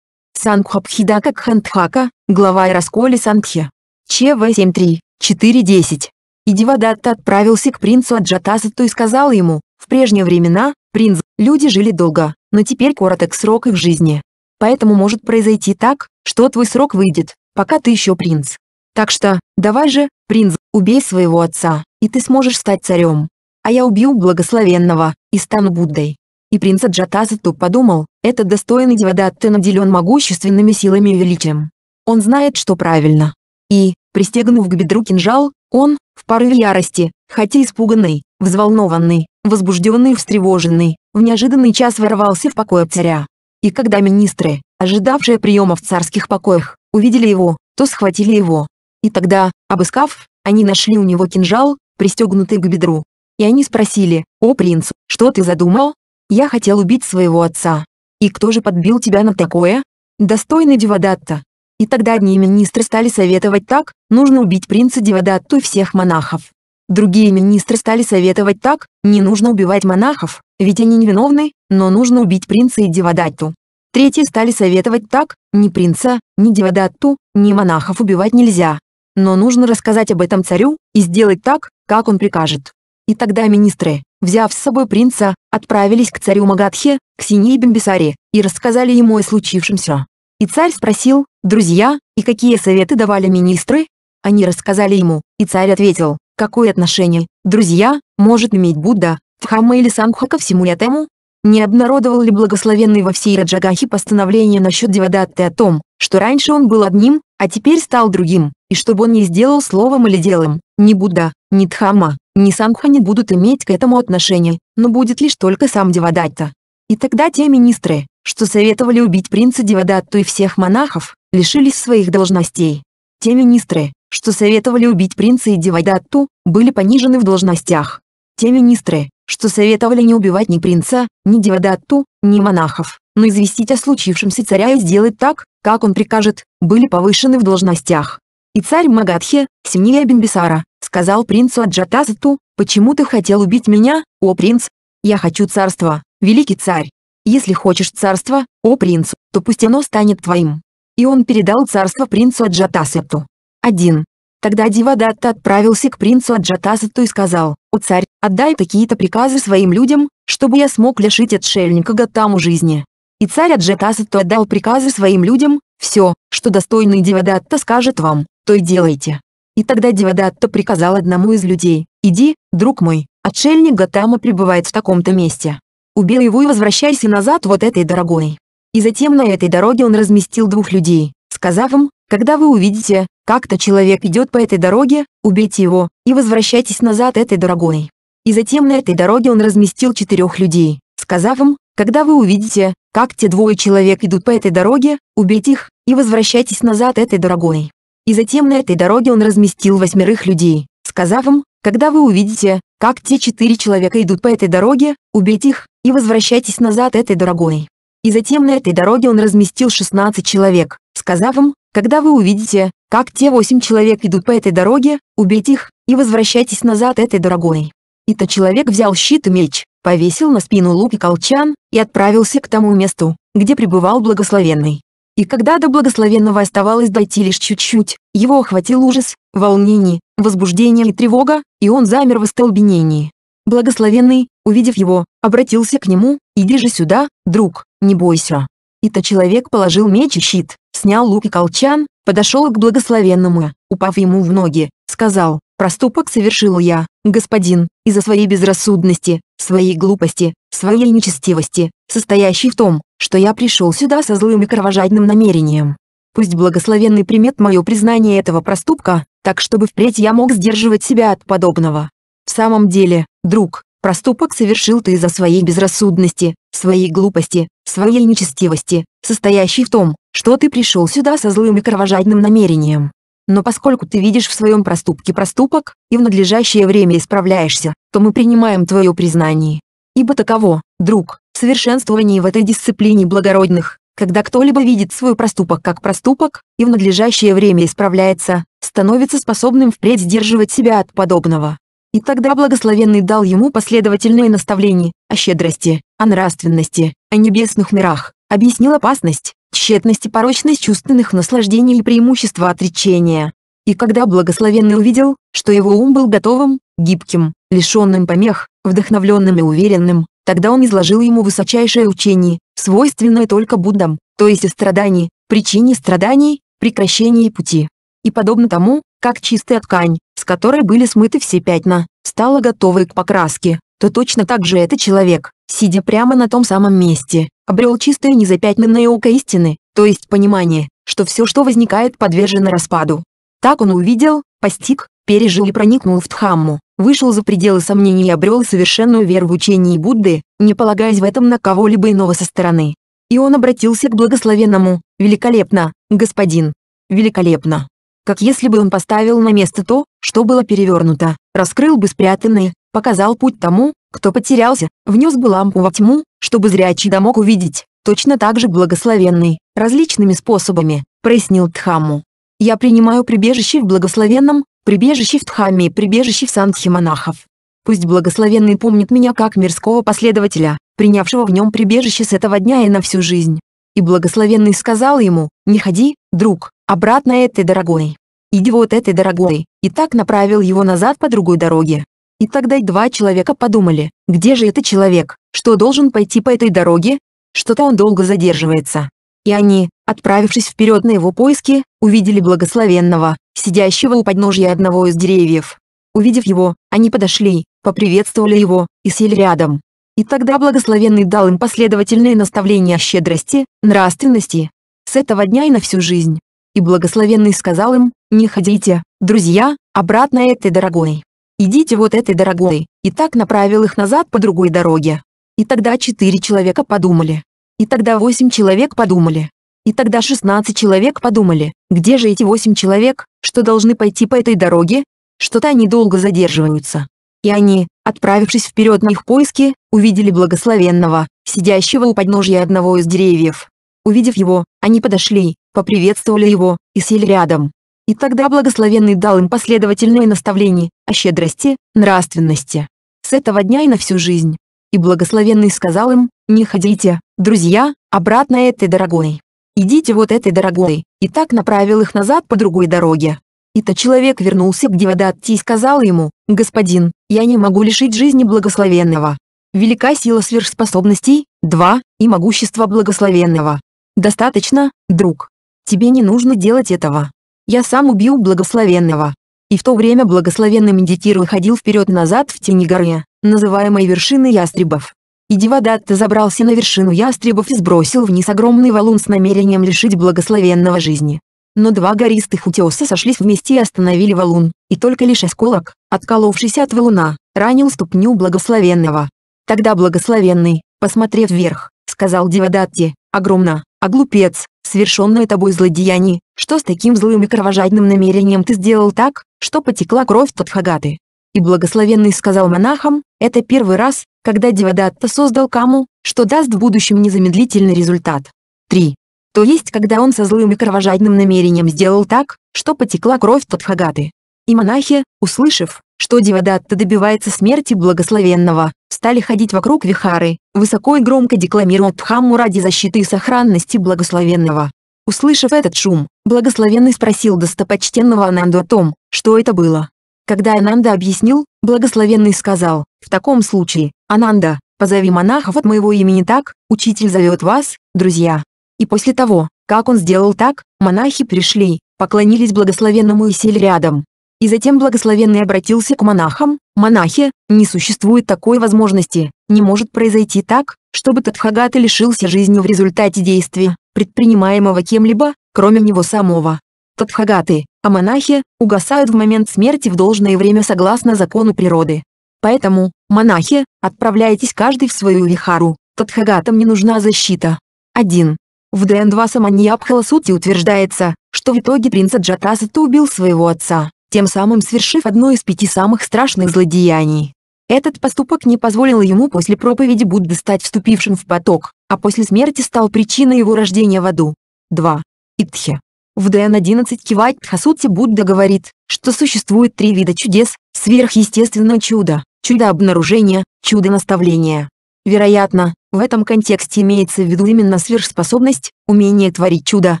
Сангхабхидака Кхантхака, глава расколи Сангхи. ЧВ-73, 4.10. Идивадатта отправился к принцу Аджатасату и сказал ему, в прежние времена, принц, люди жили долго, но теперь короток срок их жизни. Поэтому может произойти так, что твой срок выйдет, пока ты еще принц, так что, давай же, принц, убей своего отца, и ты сможешь стать царем. А я убью благословенного, и стану Буддой. И принц Джатазату подумал, этот достойный Девадатта наделен могущественными силами и величием. Он знает, что правильно. И, пристегнув к бедру кинжал, он, в порыве ярости, хотя испуганный, взволнованный, возбужденный и встревоженный, в неожиданный час ворвался в покой царя. И когда министры, ожидавшие приема в царских покоях, увидели его, то схватили его, и тогда, обыскав, они нашли у него кинжал, пристегнутый к бедру. И они спросили, «О, принц, что ты задумал? Я хотел убить своего отца. И кто же подбил тебя на такое? Достойный Девадатта». И тогда одни министры стали советовать так, нужно убить принца Девадатту и всех монахов. Другие министры стали советовать так, не нужно убивать монахов, ведь они невиновны, но нужно убить принца и Девадатту. Третьи стали советовать так, ни принца, ни Девадатту, ни монахов убивать нельзя, но нужно рассказать об этом царю и сделать так, как он прикажет. И тогда министры, взяв с собой принца, отправились к царю Магадхе, к Синей Бимбисаре, и рассказали ему о случившемся. И царь спросил, друзья, и какие советы давали министры? Они рассказали ему, и царь ответил, какое отношение, друзья, может иметь Будда, Дхамма или Сангха ко всему этому? Не обнародовал ли благословенный во всей Раджагахе постановление насчет Девадатты о том, что раньше он был одним, а теперь стал другим, и чтобы он не сделал словом или делом, ни Будда, ни Дхама, ни Сангха не будут иметь к этому отношения, но будет лишь только сам дивадатта. И тогда те министры, что советовали убить принца дивадатту и всех монахов, лишились своих должностей. Те министры, что советовали убить принца и дивадатту, были понижены в должностях. Те министры, что советовали не убивать ни принца, ни дивадатту, ни монахов, но известить о случившемся царя и сделать так, как он прикажет, были повышены в должностях. И царь Магадхе, Симния Бенбисара, сказал принцу Аджатазату, «Почему ты хотел убить меня, о принц? Я хочу царства, великий царь. Если хочешь царства, о принц, то пусть оно станет твоим». И он передал царство принцу Аджатасату. 1. Тогда Дивадатта отправился к принцу Аджатасату и сказал, «О царь, отдай какие то приказы своим людям, чтобы я смог лишить отшельника Гатаму жизни». И царь Аджатасату отдал приказы своим людям, «Все, что достойный Девадатта скажет вам, то и делайте». И тогда Девадатта приказал одному из людей, «Иди, друг мой, отшельник Гатама пребывает в таком-то месте. Убей его и возвращайся назад вот этой дорогой». И затем на этой дороге он разместил двух людей, сказав им, «Когда вы увидите, как-то человек идет по этой дороге, убейте его, и возвращайтесь назад этой дорогой». И затем на этой дороге он разместил четырех людей, сказав им, «Когда вы увидите, как те двое человек идут по этой дороге, убить их, и возвращайтесь назад этой дорогой. И затем на этой дороге он разместил восьмерых людей, сказав им, когда вы увидите, как те четыре человека идут по этой дороге, убейте их, и возвращайтесь назад этой дорогой. И затем на этой дороге он разместил 16 человек, сказав им, когда вы увидите, как те восемь человек идут по этой дороге, убейте их, и возвращайтесь назад этой дорогой. И тот человек взял щит и меч, повесил на спину лук и колчан, и отправился к тому месту, где пребывал благословенный. И когда до благословенного оставалось дойти лишь чуть-чуть, его охватил ужас, волнение, возбуждение и тревога, и он замер в остолбенении. Благословенный, увидев его, обратился к нему, «Иди же сюда, друг, не бойся». И то человек положил меч и щит, снял лук и колчан, подошел к благословенному, упав ему в ноги, сказал, Проступок совершил я, господин, из-за своей безрассудности, своей глупости, своей нечестивости, состоящей в том, что я пришел сюда со злым и кровожадным намерением. Пусть благословенный примет мое признание этого проступка, так чтобы впредь я мог сдерживать себя от подобного. В самом деле, друг, проступок совершил ты из-за своей безрассудности, своей глупости, своей нечестивости, состоящей в том, что ты пришел сюда со злым и кровожадным намерением. Но поскольку ты видишь в своем проступке проступок, и в надлежащее время исправляешься, то мы принимаем твое признание. Ибо таково, друг, совершенствование в этой дисциплине благородных, когда кто-либо видит свой проступок как проступок, и в надлежащее время исправляется, становится способным впредь сдерживать себя от подобного. И тогда благословенный дал ему последовательные наставления о щедрости, о нравственности, о небесных мирах, объяснил опасность, тщетность и порочность чувственных наслаждений и преимущества отречения. И когда благословенный увидел, что его ум был готовым, гибким, лишенным помех, вдохновленным и уверенным, тогда он изложил ему высочайшее учение, свойственное только Буддам, то есть о страдании, причине страданий, прекращении пути. И подобно тому, как чистая ткань, с которой были смыты все пятна, стала готовой к покраске, то точно так же этот человек, сидя прямо на том самом месте, обрел чистое незапятнанное око истины, то есть понимание, что все, что возникает, подвержено распаду. Так он увидел, постиг, пережил и проникнул в Дхамму, вышел за пределы сомнений и обрел совершенную веру в учении Будды, не полагаясь в этом на кого-либо иного со стороны. И он обратился к благословенному, великолепно, господин, великолепно. Как если бы он поставил на место то, что было перевернуто, раскрыл бы спрятанное показал путь тому, кто потерялся, внес бы лампу во тьму, чтобы зрячий да мог увидеть, точно так же благословенный, различными способами, прояснил Тхаму. Я принимаю прибежище в благословенном, прибежище в Тхаме и прибежище в Сангхе монахов. Пусть благословенный помнит меня как мирского последователя, принявшего в нем прибежище с этого дня и на всю жизнь. И благословенный сказал ему, не ходи, друг, обратно этой дорогой. Иди вот этой дорогой, и так направил его назад по другой дороге. И тогда два человека подумали, где же этот человек, что должен пойти по этой дороге? Что-то он долго задерживается. И они, отправившись вперед на его поиски, увидели благословенного, сидящего у подножья одного из деревьев. Увидев его, они подошли, поприветствовали его, и сели рядом. И тогда благословенный дал им последовательные наставления о щедрости, нравственности. С этого дня и на всю жизнь. И благословенный сказал им, не ходите, друзья, обратно этой дорогой идите вот этой дорогой, и так направил их назад по другой дороге. И тогда четыре человека подумали. И тогда восемь человек подумали. И тогда 16 человек подумали, где же эти восемь человек, что должны пойти по этой дороге? Что-то они долго задерживаются. И они, отправившись вперед на их поиски, увидели благословенного, сидящего у подножья одного из деревьев. Увидев его, они подошли, поприветствовали его, и сели рядом. И тогда благословенный дал им последовательные наставления о щедрости, нравственности. С этого дня и на всю жизнь. И благословенный сказал им, не ходите, друзья, обратно этой дорогой. Идите вот этой дорогой, и так направил их назад по другой дороге. и тот человек вернулся к Девадатте и сказал ему, «Господин, я не могу лишить жизни благословенного. Велика сила сверхспособностей, два, и могущество благословенного. Достаточно, друг. Тебе не нужно делать этого я сам убил благословенного. И в то время благословенный медитируя ходил вперед-назад в тени горы, называемой вершины ястребов. И Девадатта забрался на вершину ястребов и сбросил вниз огромный валун с намерением лишить благословенного жизни. Но два гористых утеса сошлись вместе и остановили валун, и только лишь осколок, отколовшийся от валуна, ранил ступню благословенного. Тогда благословенный, посмотрев вверх, сказал Девадатте, огромно, а глупец, совершенное тобой злодеяние, что с таким злым и кровожадным намерением ты сделал так, что потекла кровь Тадхагаты. И благословенный сказал монахам, это первый раз, когда Девадатта создал каму, что даст в будущем незамедлительный результат. 3. То есть когда он со злым и кровожадным намерением сделал так, что потекла кровь Тадхагаты. И монахи, услышав, что Девадатта добивается смерти благословенного, стали ходить вокруг Вихары, высоко и громко декламируя Дхамму ради защиты и сохранности благословенного. Услышав этот шум, благословенный спросил достопочтенного Ананду о том, что это было. Когда Ананда объяснил, благословенный сказал, «В таком случае, Ананда, позови монахов от моего имени так, учитель зовет вас, друзья». И после того, как он сделал так, монахи пришли, поклонились благословенному и сели рядом. И затем благословенный обратился к монахам, «Монахи, не существует такой возможности, не может произойти так, чтобы Тадхагата лишился жизни в результате действия, предпринимаемого кем-либо, кроме него самого. Тадхагаты, а монахи, угасают в момент смерти в должное время согласно закону природы. Поэтому, монахи, отправляйтесь каждый в свою вихару, Тадхагатам не нужна защита. 1. В ДН-2 Саманьябхала Сути утверждается, что в итоге принца Джатасата убил своего отца тем самым свершив одно из пяти самых страшных злодеяний. Этот поступок не позволил ему после проповеди Будды стать вступившим в поток, а после смерти стал причиной его рождения в аду. 2. Итхе. В ДН-11 Кивайтхасутте Будда говорит, что существует три вида чудес, сверхъестественное чудо, чудо обнаружения, чудо наставления. Вероятно, в этом контексте имеется в виду именно сверхспособность, умение творить чудо,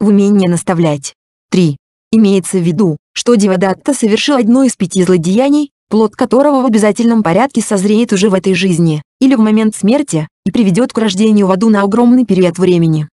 умение наставлять. 3. Имеется в виду, что Девадатта совершил одно из пяти злодеяний, плод которого в обязательном порядке созреет уже в этой жизни, или в момент смерти, и приведет к рождению в аду на огромный период времени.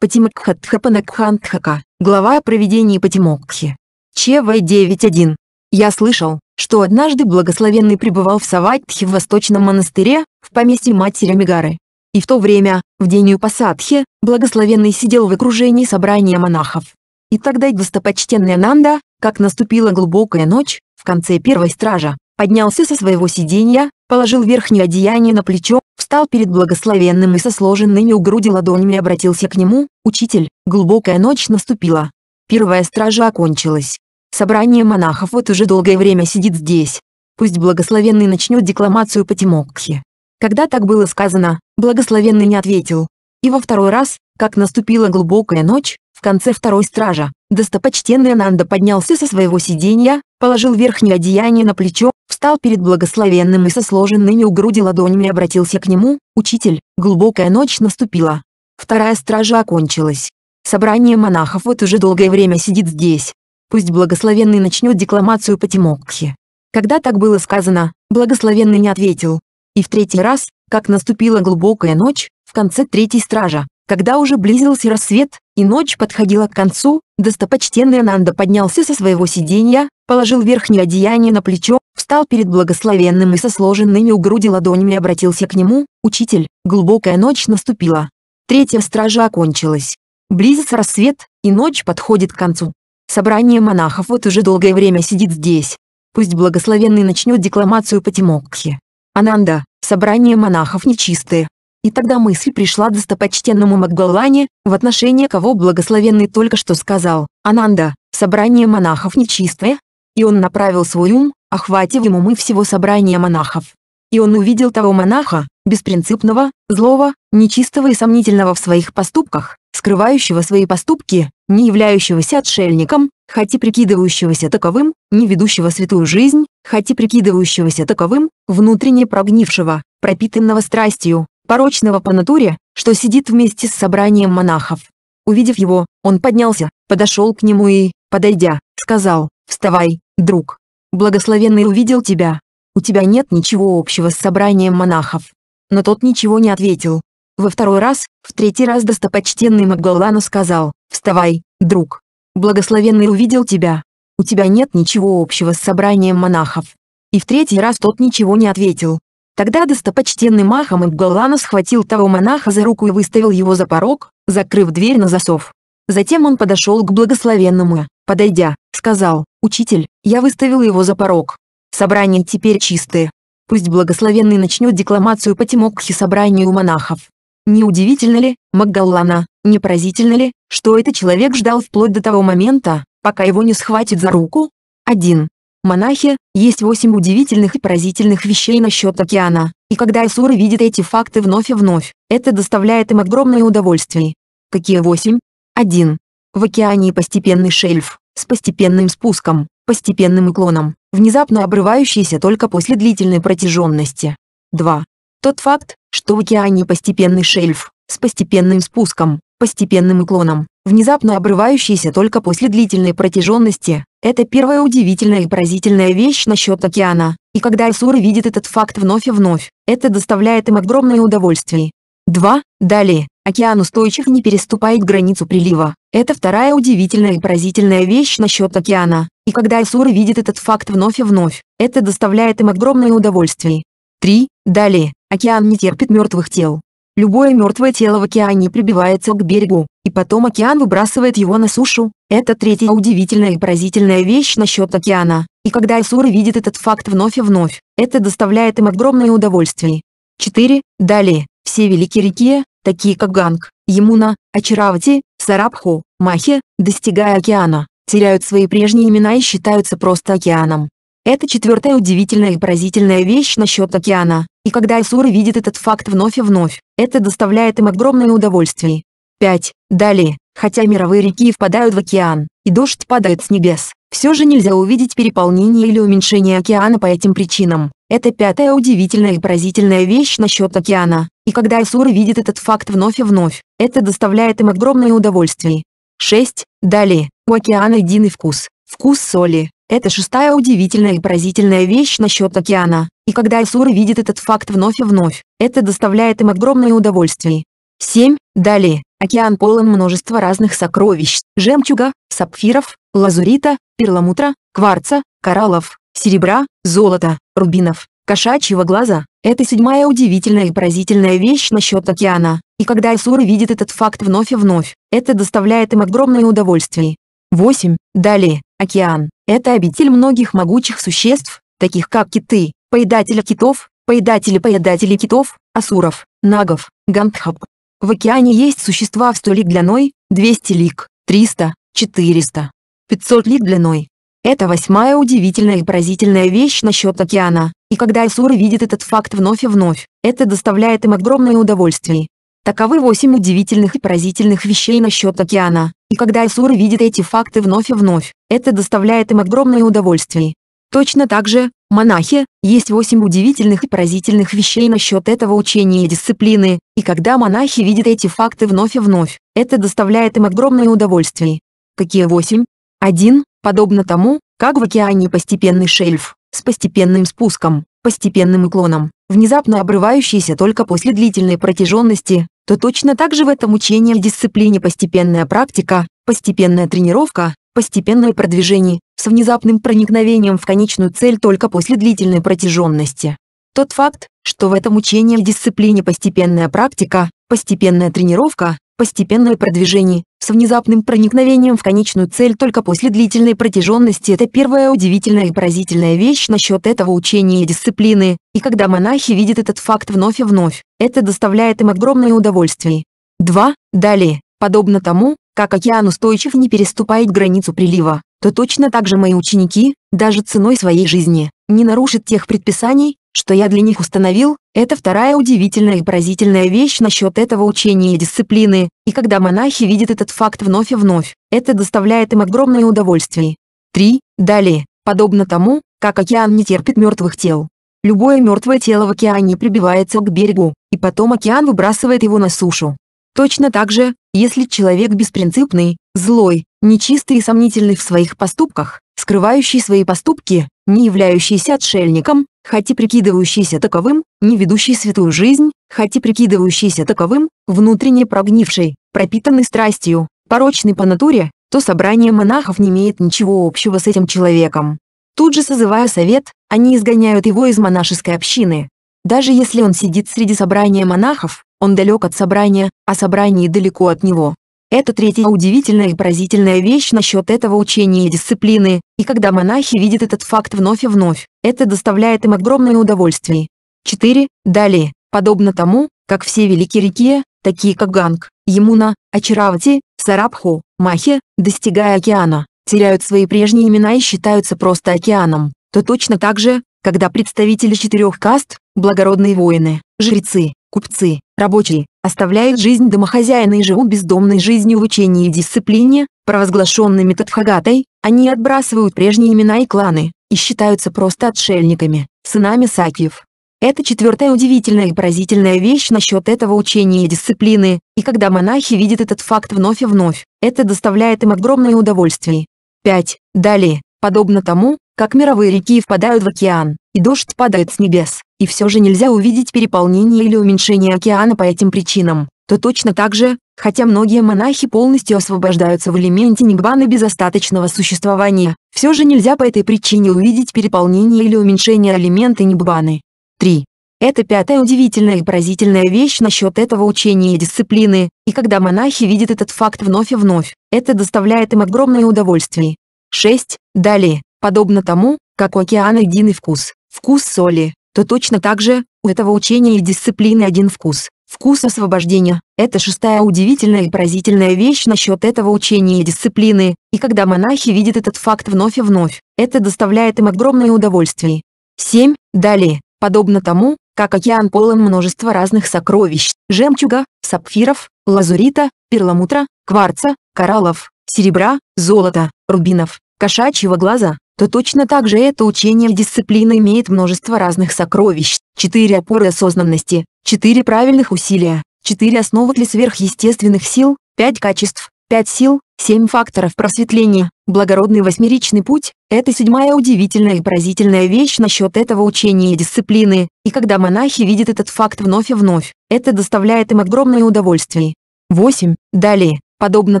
Патимакхатхапанакхантхака, глава о проведении Патимокхи. ЧВ 9.1. Я слышал, что однажды благословенный пребывал в Саватхе в Восточном монастыре, в поместье матери Мигары, И в то время, в день Юпасадхи, благословенный сидел в окружении собрания монахов. И тогда достопочтенный Ананда, как наступила глубокая ночь, в конце первой стража, поднялся со своего сиденья, положил верхнее одеяние на плечо, встал перед благословенным и со сложенными у груди ладонями обратился к нему, «Учитель, глубокая ночь наступила. Первая стража окончилась. Собрание монахов вот уже долгое время сидит здесь. Пусть благословенный начнет декламацию по Тимокхе». Когда так было сказано, благословенный не ответил. И во второй раз, как наступила глубокая ночь, конце второй стража, достопочтенный Ананда поднялся со своего сиденья, положил верхнее одеяние на плечо, встал перед благословенным и со сложенными у груди ладонями обратился к нему, «Учитель, глубокая ночь наступила. Вторая стража окончилась. Собрание монахов вот уже долгое время сидит здесь. Пусть благословенный начнет декламацию по Тимокхе». Когда так было сказано, благословенный не ответил. И в третий раз, как наступила глубокая ночь, в конце третьей стража, когда уже близился рассвет, и ночь подходила к концу, достопочтенный Ананда поднялся со своего сиденья, положил верхнее одеяние на плечо, встал перед благословенным и со сложенными у груди ладонями обратился к нему, «Учитель, глубокая ночь наступила. Третья стража окончилась. Близится рассвет, и ночь подходит к концу. Собрание монахов вот уже долгое время сидит здесь. Пусть благословенный начнет декламацию по Тимокхе. Ананда, собрание монахов нечистые, и тогда мысль пришла достопочтенному Макгалане, в отношении кого благословенный только что сказал, «Ананда, собрание монахов нечистое?» И он направил свой ум, охватив ему мы всего собрания монахов. И он увидел того монаха, беспринципного, злого, нечистого и сомнительного в своих поступках, скрывающего свои поступки, не являющегося отшельником, хоть и прикидывающегося таковым, не ведущего святую жизнь, хоть и прикидывающегося таковым, внутренне прогнившего, пропитанного страстью, порочного по натуре, что сидит вместе с собранием монахов. Увидев его, он поднялся, подошел к нему и, подойдя, сказал, «Вставай, друг. Благословенный увидел тебя. У тебя нет ничего общего с собранием монахов». Но тот ничего не ответил. Во второй раз, в третий раз достопочтенный Маггаллану сказал, «Вставай, друг. Благословенный увидел тебя. У тебя нет ничего общего с собранием монахов». И в третий раз тот ничего не ответил. Тогда достопочтенный Махам Ибгалана схватил того монаха за руку и выставил его за порог, закрыв дверь на засов. Затем он подошел к благословенному, подойдя, сказал, «Учитель, я выставил его за порог. Собрание теперь чистое. Пусть благословенный начнет декламацию по Тимокхи собранию монахов». Неудивительно ли, Макгаллана, не поразительно ли, что этот человек ждал вплоть до того момента, пока его не схватит за руку? 1. Монахи есть восемь удивительных и поразительных вещей насчет океана, и когда Исура видит эти факты вновь и вновь, это доставляет им огромное удовольствие. Какие восемь? Один. В океане постепенный шельф, с постепенным спуском, постепенным уклоном, внезапно обрывающийся только после длительной протяженности. 2. Тот факт, что в океане постепенный шельф, с постепенным спуском, постепенным уклоном, внезапно обрывающийся только после длительной протяженности, это первая удивительная и поразительная вещь насчет океана, и когда Исура видит этот факт вновь и вновь, это доставляет им огромное удовольствие. 2. Далее, океан устойчив не переступает границу прилива. Это вторая удивительная и поразительная вещь насчет океана, и когда Исура видит этот факт вновь и вновь, это доставляет им огромное удовольствие. 3. Далее, океан не терпит мертвых тел. Любое мертвое тело в океане прибивается к берегу, и потом океан выбрасывает его на сушу. Это третья удивительная и поразительная вещь насчет океана, и когда Исура видит этот факт вновь и вновь, это доставляет им огромное удовольствие. 4. Далее, все великие реки, такие как Ганг, Ямуна, Ачаравати, Сарабху, Махи, достигая океана, теряют свои прежние имена и считаются просто океаном. Это четвертая удивительная и поразительная вещь насчет океана, и когда Исура видит этот факт вновь и вновь, это доставляет им огромное удовольствие. 5. Далее, хотя мировые реки впадают в океан, и дождь падает с небес, все же нельзя увидеть переполнение или уменьшение океана по этим причинам. Это пятая удивительная и поразительная вещь насчет океана, и когда Исура видит этот факт вновь и вновь, это доставляет им огромное удовольствие. 6. Далее, у океана единый вкус, вкус соли. Это шестая удивительная и поразительная вещь насчет океана, и когда Исура видит этот факт вновь и вновь, это доставляет им огромное удовольствие. 7. Далее, океан полон множества разных сокровищ, жемчуга, сапфиров, лазурита, перламутра, кварца, кораллов, серебра, золота, рубинов, кошачьего глаза. Это седьмая удивительная и поразительная вещь насчет океана, и когда Исура видит этот факт вновь и вновь, это доставляет им огромное удовольствие. 8. Далее, океан – это обитель многих могучих существ, таких как киты, поедатели китов, поедатели-поедатели китов, асуров, нагов, гандхаб, в океане есть существа в 100 лиг длиной, 200 лиг, 300, 400, 500 лиг длиной. Это восьмая удивительная и поразительная вещь насчет океана, и когда Асура видит этот факт вновь и вновь, это доставляет им огромное удовольствие. Таковы восемь удивительных и поразительных вещей насчет океана, и когда Асура видит эти факты вновь и вновь, это доставляет им огромное удовольствие. Точно так же, монахи, есть восемь удивительных и поразительных вещей насчет этого учения и дисциплины, и когда монахи видят эти факты вновь и вновь, это доставляет им огромное удовольствие. Какие восемь? Один, подобно тому, как в океане постепенный шельф, с постепенным спуском, постепенным уклоном, внезапно обрывающийся только после длительной протяженности, то точно так же в этом учении и дисциплине постепенная практика, постепенная тренировка, постепенное продвижение, с внезапным проникновением в конечную цель только после длительной протяженности. Тот факт, что в этом учении и дисциплине постепенная практика, постепенная тренировка, постепенное продвижение, с внезапным проникновением в конечную цель только после длительной протяженности это первая удивительная и поразительная вещь насчет этого учения и дисциплины, и когда монахи видят этот факт вновь и вновь, это доставляет им огромное удовольствие. 2. Далее, подобно тому, как океан устойчив не переступает границу прилива, то точно так же мои ученики, даже ценой своей жизни, не нарушат тех предписаний, что я для них установил, это вторая удивительная и поразительная вещь насчет этого учения и дисциплины, и когда монахи видят этот факт вновь и вновь, это доставляет им огромное удовольствие. 3. Далее, подобно тому, как океан не терпит мертвых тел. Любое мертвое тело в океане прибивается к берегу, и потом океан выбрасывает его на сушу. Точно так же, если человек беспринципный, злой, нечистый и сомнительный в своих поступках, скрывающий свои поступки, не являющийся отшельником, хоть и прикидывающийся таковым, не ведущий святую жизнь, хоть и прикидывающийся таковым, внутренне прогнивший, пропитанный страстью, порочный по натуре, то собрание монахов не имеет ничего общего с этим человеком. Тут же созывая совет, они изгоняют его из монашеской общины. Даже если он сидит среди собрания монахов, он далек от собрания, а собрание далеко от него. Это третья удивительная и поразительная вещь насчет этого учения и дисциплины, и когда монахи видят этот факт вновь и вновь, это доставляет им огромное удовольствие. 4. Далее, подобно тому, как все великие реки, такие как Ганг, Ямуна, Ачаравати, Сарабху, Махи, достигая океана, теряют свои прежние имена и считаются просто океаном, то точно так же, когда представители четырех каст, благородные воины, жрецы, купцы, рабочие, оставляют жизнь домохозяина и живут бездомной жизнью в учении и дисциплине, провозглашенными Тадхагатой, они отбрасывают прежние имена и кланы, и считаются просто отшельниками, сынами Сакиев. Это четвертая удивительная и поразительная вещь насчет этого учения и дисциплины, и когда монахи видят этот факт вновь и вновь, это доставляет им огромное удовольствие. 5. Далее подобно тому, как мировые реки впадают в океан, и дождь падает с небес, и все же нельзя увидеть переполнение или уменьшение океана по этим причинам, то точно так же, хотя многие монахи полностью освобождаются в элементе нигбаны без остаточного существования, все же нельзя по этой причине увидеть переполнение или уменьшение элемента нигбаны. 3. Это пятая удивительная и поразительная вещь насчет этого учения и дисциплины, и когда монахи видят этот факт вновь и вновь, это доставляет им огромное удовольствие. 6. Далее, подобно тому, как у океана единый вкус, вкус соли, то точно так же, у этого учения и дисциплины один вкус, вкус освобождения. Это шестая удивительная и поразительная вещь насчет этого учения и дисциплины, и когда монахи видят этот факт вновь и вновь, это доставляет им огромное удовольствие. 7. Далее, подобно тому, как океан полон множества разных сокровищ, жемчуга, сапфиров, лазурита, перламутра, кварца, кораллов, серебра, золота, рубинов, кошачьего глаза, то точно так же это учение дисциплины имеет множество разных сокровищ, четыре опоры осознанности, четыре правильных усилия, четыре основы для сверхъестественных сил, пять качеств, пять сил, семь факторов просветления, благородный восьмеричный путь, это седьмая удивительная и поразительная вещь насчет этого учения и дисциплины, и когда монахи видят этот факт вновь и вновь, это доставляет им огромное удовольствие. 8. Далее, подобно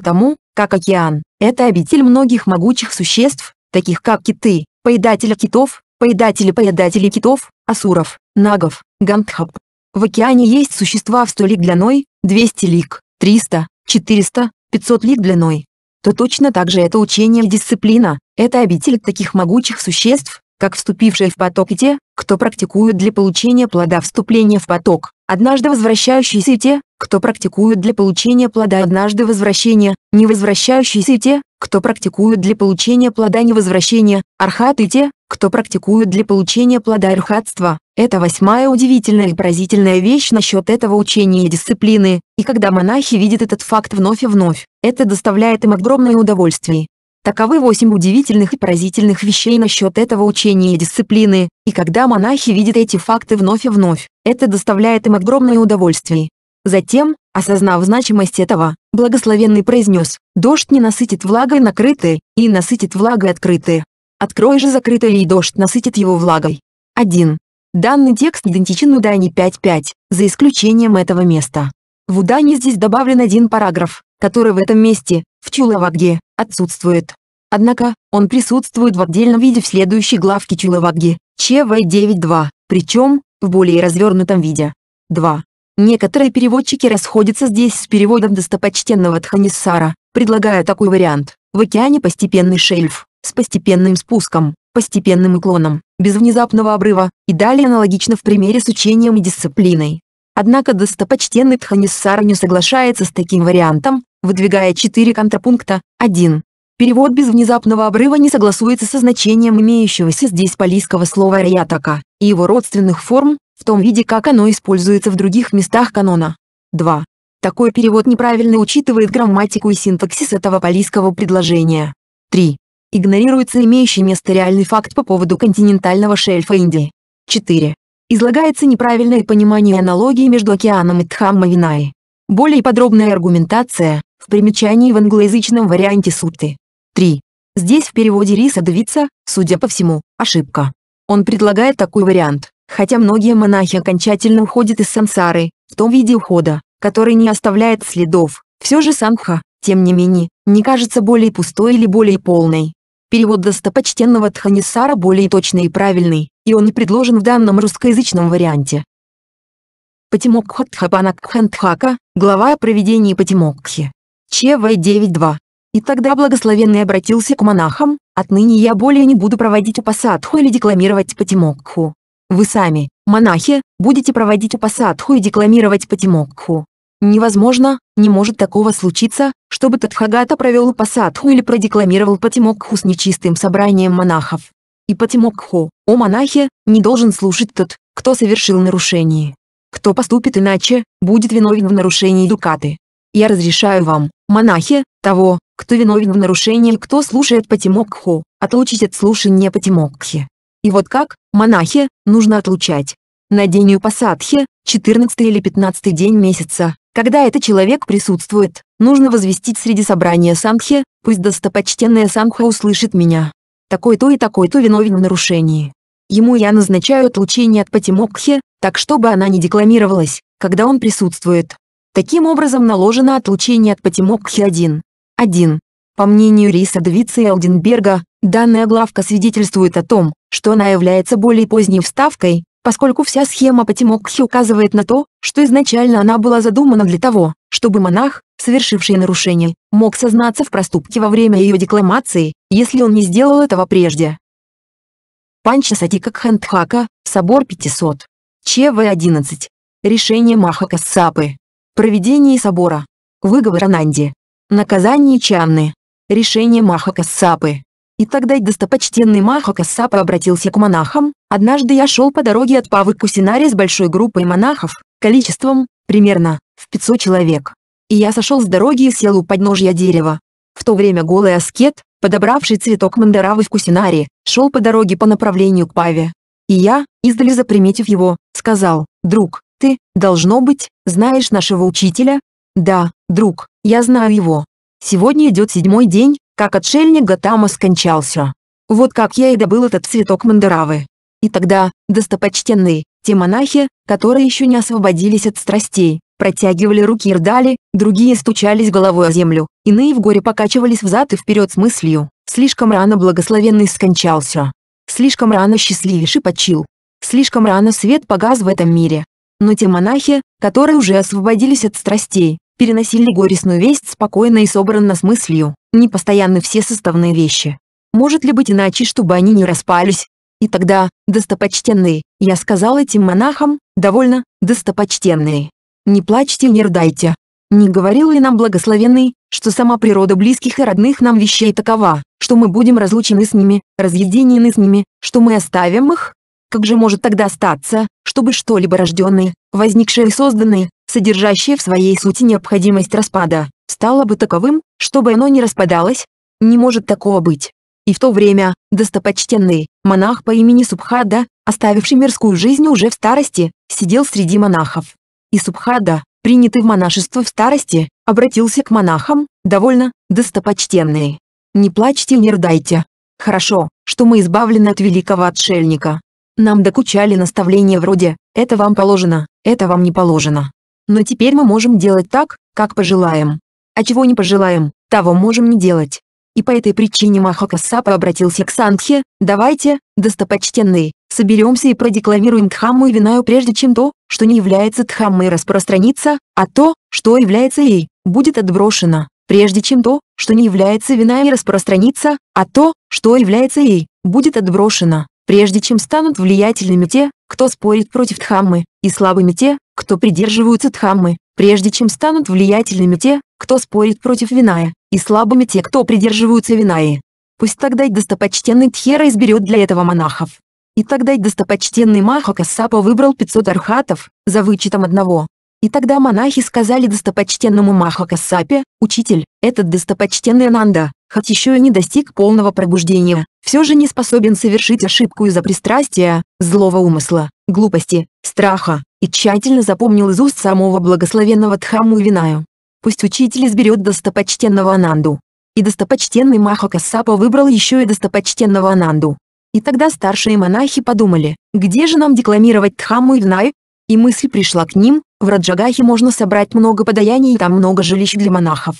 тому, как океан. Это обитель многих могучих существ, таких как киты, поедатели китов, поедатели-поедатели китов, асуров, нагов, гандхаб. В океане есть существа в 100 лиг длиной, 200 лиг, 300, 400, 500 лиг длиной. То точно так же это учение и дисциплина, это обитель таких могучих существ, как вступившие в поток и те, кто практикуют для получения плода вступления в поток. Однажды возвращающиеся и те, кто практикуют для получения плода однажды возвращения, не возвращающиеся и те, кто практикуют для получения плода невозвращения, архаты и те, кто практикуют для получения плода архатства. Это восьмая удивительная и поразительная вещь насчет этого учения и дисциплины, и когда монахи видят этот факт вновь и вновь, это доставляет им огромное удовольствие. Таковы восемь удивительных и поразительных вещей насчет этого учения и дисциплины, и когда монахи видят эти факты вновь и вновь, это доставляет им огромное удовольствие. Затем, осознав значимость этого, благословенный произнес, «Дождь не насытит влагой накрытые, и насытит влагой открытые. Открой же закрытое, и дождь насытит его влагой». 1. Данный текст идентичен Удане 5.5, за исключением этого места. В Удане здесь добавлен один параграф, который в этом месте, в Чулавадге, отсутствует. Однако, он присутствует в отдельном виде в следующей главке Чулавадги, ЧВ-9.2, причем, в более развернутом виде. 2. Некоторые переводчики расходятся здесь с переводом достопочтенного Тханиссара, предлагая такой вариант. В океане постепенный шельф, с постепенным спуском, постепенным уклоном, без внезапного обрыва, и далее аналогично в примере с учением и дисциплиной. Однако достопочтенный Тханиссар не соглашается с таким вариантом, выдвигая четыре контрапункта. 1. Перевод без внезапного обрыва не согласуется со значением имеющегося здесь палийского слова «риятака» и его родственных форм, в том виде, как оно используется в других местах канона. 2. Такой перевод неправильно учитывает грамматику и синтаксис этого палийского предложения. 3. Игнорируется имеющий место реальный факт по поводу континентального шельфа Индии. 4. Излагается неправильное понимание аналогии между океаном и Тхаммавинаи. Более подробная аргументация, в примечании в англоязычном варианте сутты. 3. Здесь в переводе риса девица, судя по всему, ошибка. Он предлагает такой вариант, хотя многие монахи окончательно уходят из сансары, в том виде ухода, который не оставляет следов. Все же санха, тем не менее, не кажется более пустой или более полной. Перевод достопочтенного Тханисара более точный и правильный, и он предложен в данном русскоязычном варианте. Патимокха Тхапанакхантхака, глава о проведении Патимокхи. ЧВ-9-2. И тогда благословенный обратился к монахам, «Отныне я более не буду проводить упасадху или декламировать патимокху. Вы сами, монахи, будете проводить упасадху и декламировать патимокху. Невозможно, не может такого случиться, чтобы Тадхагата провел упасадху или продекламировал патимокху с нечистым собранием монахов. И патимокху, о монахе, не должен слушать тот, кто совершил нарушение. Кто поступит иначе, будет виновен в нарушении дукаты. Я разрешаю вам, Монахи, того, кто виновен в нарушении, кто слушает патимокху, отлучить от слушания патимокхи. И вот как, монахи, нужно отлучать. На день Упасадхи, 14 или 15 день месяца, когда этот человек присутствует, нужно возвестить среди собрания Сангхи, пусть достопочтенная Сангха услышит меня. Такой-то и такой-то виновен в нарушении. Ему я назначаю отлучение от Патимокхи, так чтобы она не декламировалась, когда он присутствует. Таким образом наложено отлучение от Патимокхи-1. 1. По мнению Риса Двица и Алденберга, данная главка свидетельствует о том, что она является более поздней вставкой, поскольку вся схема Патимокхи указывает на то, что изначально она была задумана для того, чтобы монах, совершивший нарушение, мог сознаться в проступке во время ее декламации, если он не сделал этого прежде. Панча Сатика Кхантхака, Собор 500. ЧВ-11. Решение Маха Кассапы. Проведение собора. Выговор Ананди. Наказание Чанны. Решение Маха Кассапы. И тогда достопочтенный Маха Кассапа обратился к монахам, «Однажды я шел по дороге от Павы Кусинари с большой группой монахов, количеством, примерно, в 500 человек. И я сошел с дороги и сел у подножья дерева. В то время голый аскет, подобравший цветок мандаравы в Кусинари, шел по дороге по направлению к Паве. И я, издали заприметив его, сказал, «Друг, ты, должно быть, знаешь нашего учителя? Да, друг, я знаю его. Сегодня идет седьмой день, как отшельник Гатама скончался. Вот как я и добыл этот цветок мандаравы. И тогда, достопочтенные, те монахи, которые еще не освободились от страстей, протягивали руки и рдали, другие стучались головой о землю, иные в горе покачивались взад и вперед с мыслью, слишком рано благословенный скончался. Слишком рано счастливейший почил. Слишком рано свет погас в этом мире, но те монахи, которые уже освободились от страстей, переносили горестную весть спокойно и собранно с мыслью, не постоянно все составные вещи. Может ли быть иначе, чтобы они не распались? И тогда, достопочтенные, я сказал этим монахам, довольно, достопочтенные. Не плачьте и не рдайте. Не говорил ли нам благословенный, что сама природа близких и родных нам вещей такова, что мы будем разлучены с ними, разъединены с ними, что мы оставим их, как же может тогда остаться, чтобы что-либо рожденное, возникшее и созданное, содержащее в своей сути необходимость распада, стало бы таковым, чтобы оно не распадалось? Не может такого быть. И в то время, достопочтенный, монах по имени Субхада, оставивший мирскую жизнь уже в старости, сидел среди монахов. И Субхада, принятый в монашество в старости, обратился к монахам, довольно, достопочтенные. Не плачьте и не рдайте. Хорошо, что мы избавлены от великого отшельника. Нам докучали наставления вроде «это вам положено, это вам не положено». Но теперь мы можем делать так, как пожелаем. А чего не пожелаем, того можем не делать. И по этой причине Маха обратился к Сангхе, «Давайте, достопочтенные, соберемся и продекламируем Дхамму и Винаю прежде чем то, что не является Дхаммой распространится, а то, что является ей, будет отброшено, прежде чем то, что не является Винаю распространится, а то, что является ей, будет отброшено» прежде чем станут влиятельными те, кто спорит против Дхаммы, и слабыми те, кто придерживаются Дхаммы, прежде чем станут влиятельными те, кто спорит против Виная, и слабыми те, кто придерживаются Винаи. Пусть тогда достопочтенный Тхера изберет для этого монахов. И тогда достопочтенный Махакасапа выбрал 500 архатов, за вычетом одного. И тогда монахи сказали достопочтенному Махакасапе, «Учитель, этот достопочтенный Ананда, хоть еще и не достиг полного пробуждения, все же не способен совершить ошибку из-за пристрастия, злого умысла, глупости, страха, и тщательно запомнил из уст самого благословенного Тхаму и Винаю. Пусть учитель изберет достопочтенного Ананду. И достопочтенный Маха Кассапа выбрал еще и достопочтенного Ананду. И тогда старшие монахи подумали, где же нам декламировать Тхаму и Винаю? И мысль пришла к ним, в Раджагахе можно собрать много подаяний и там много жилищ для монахов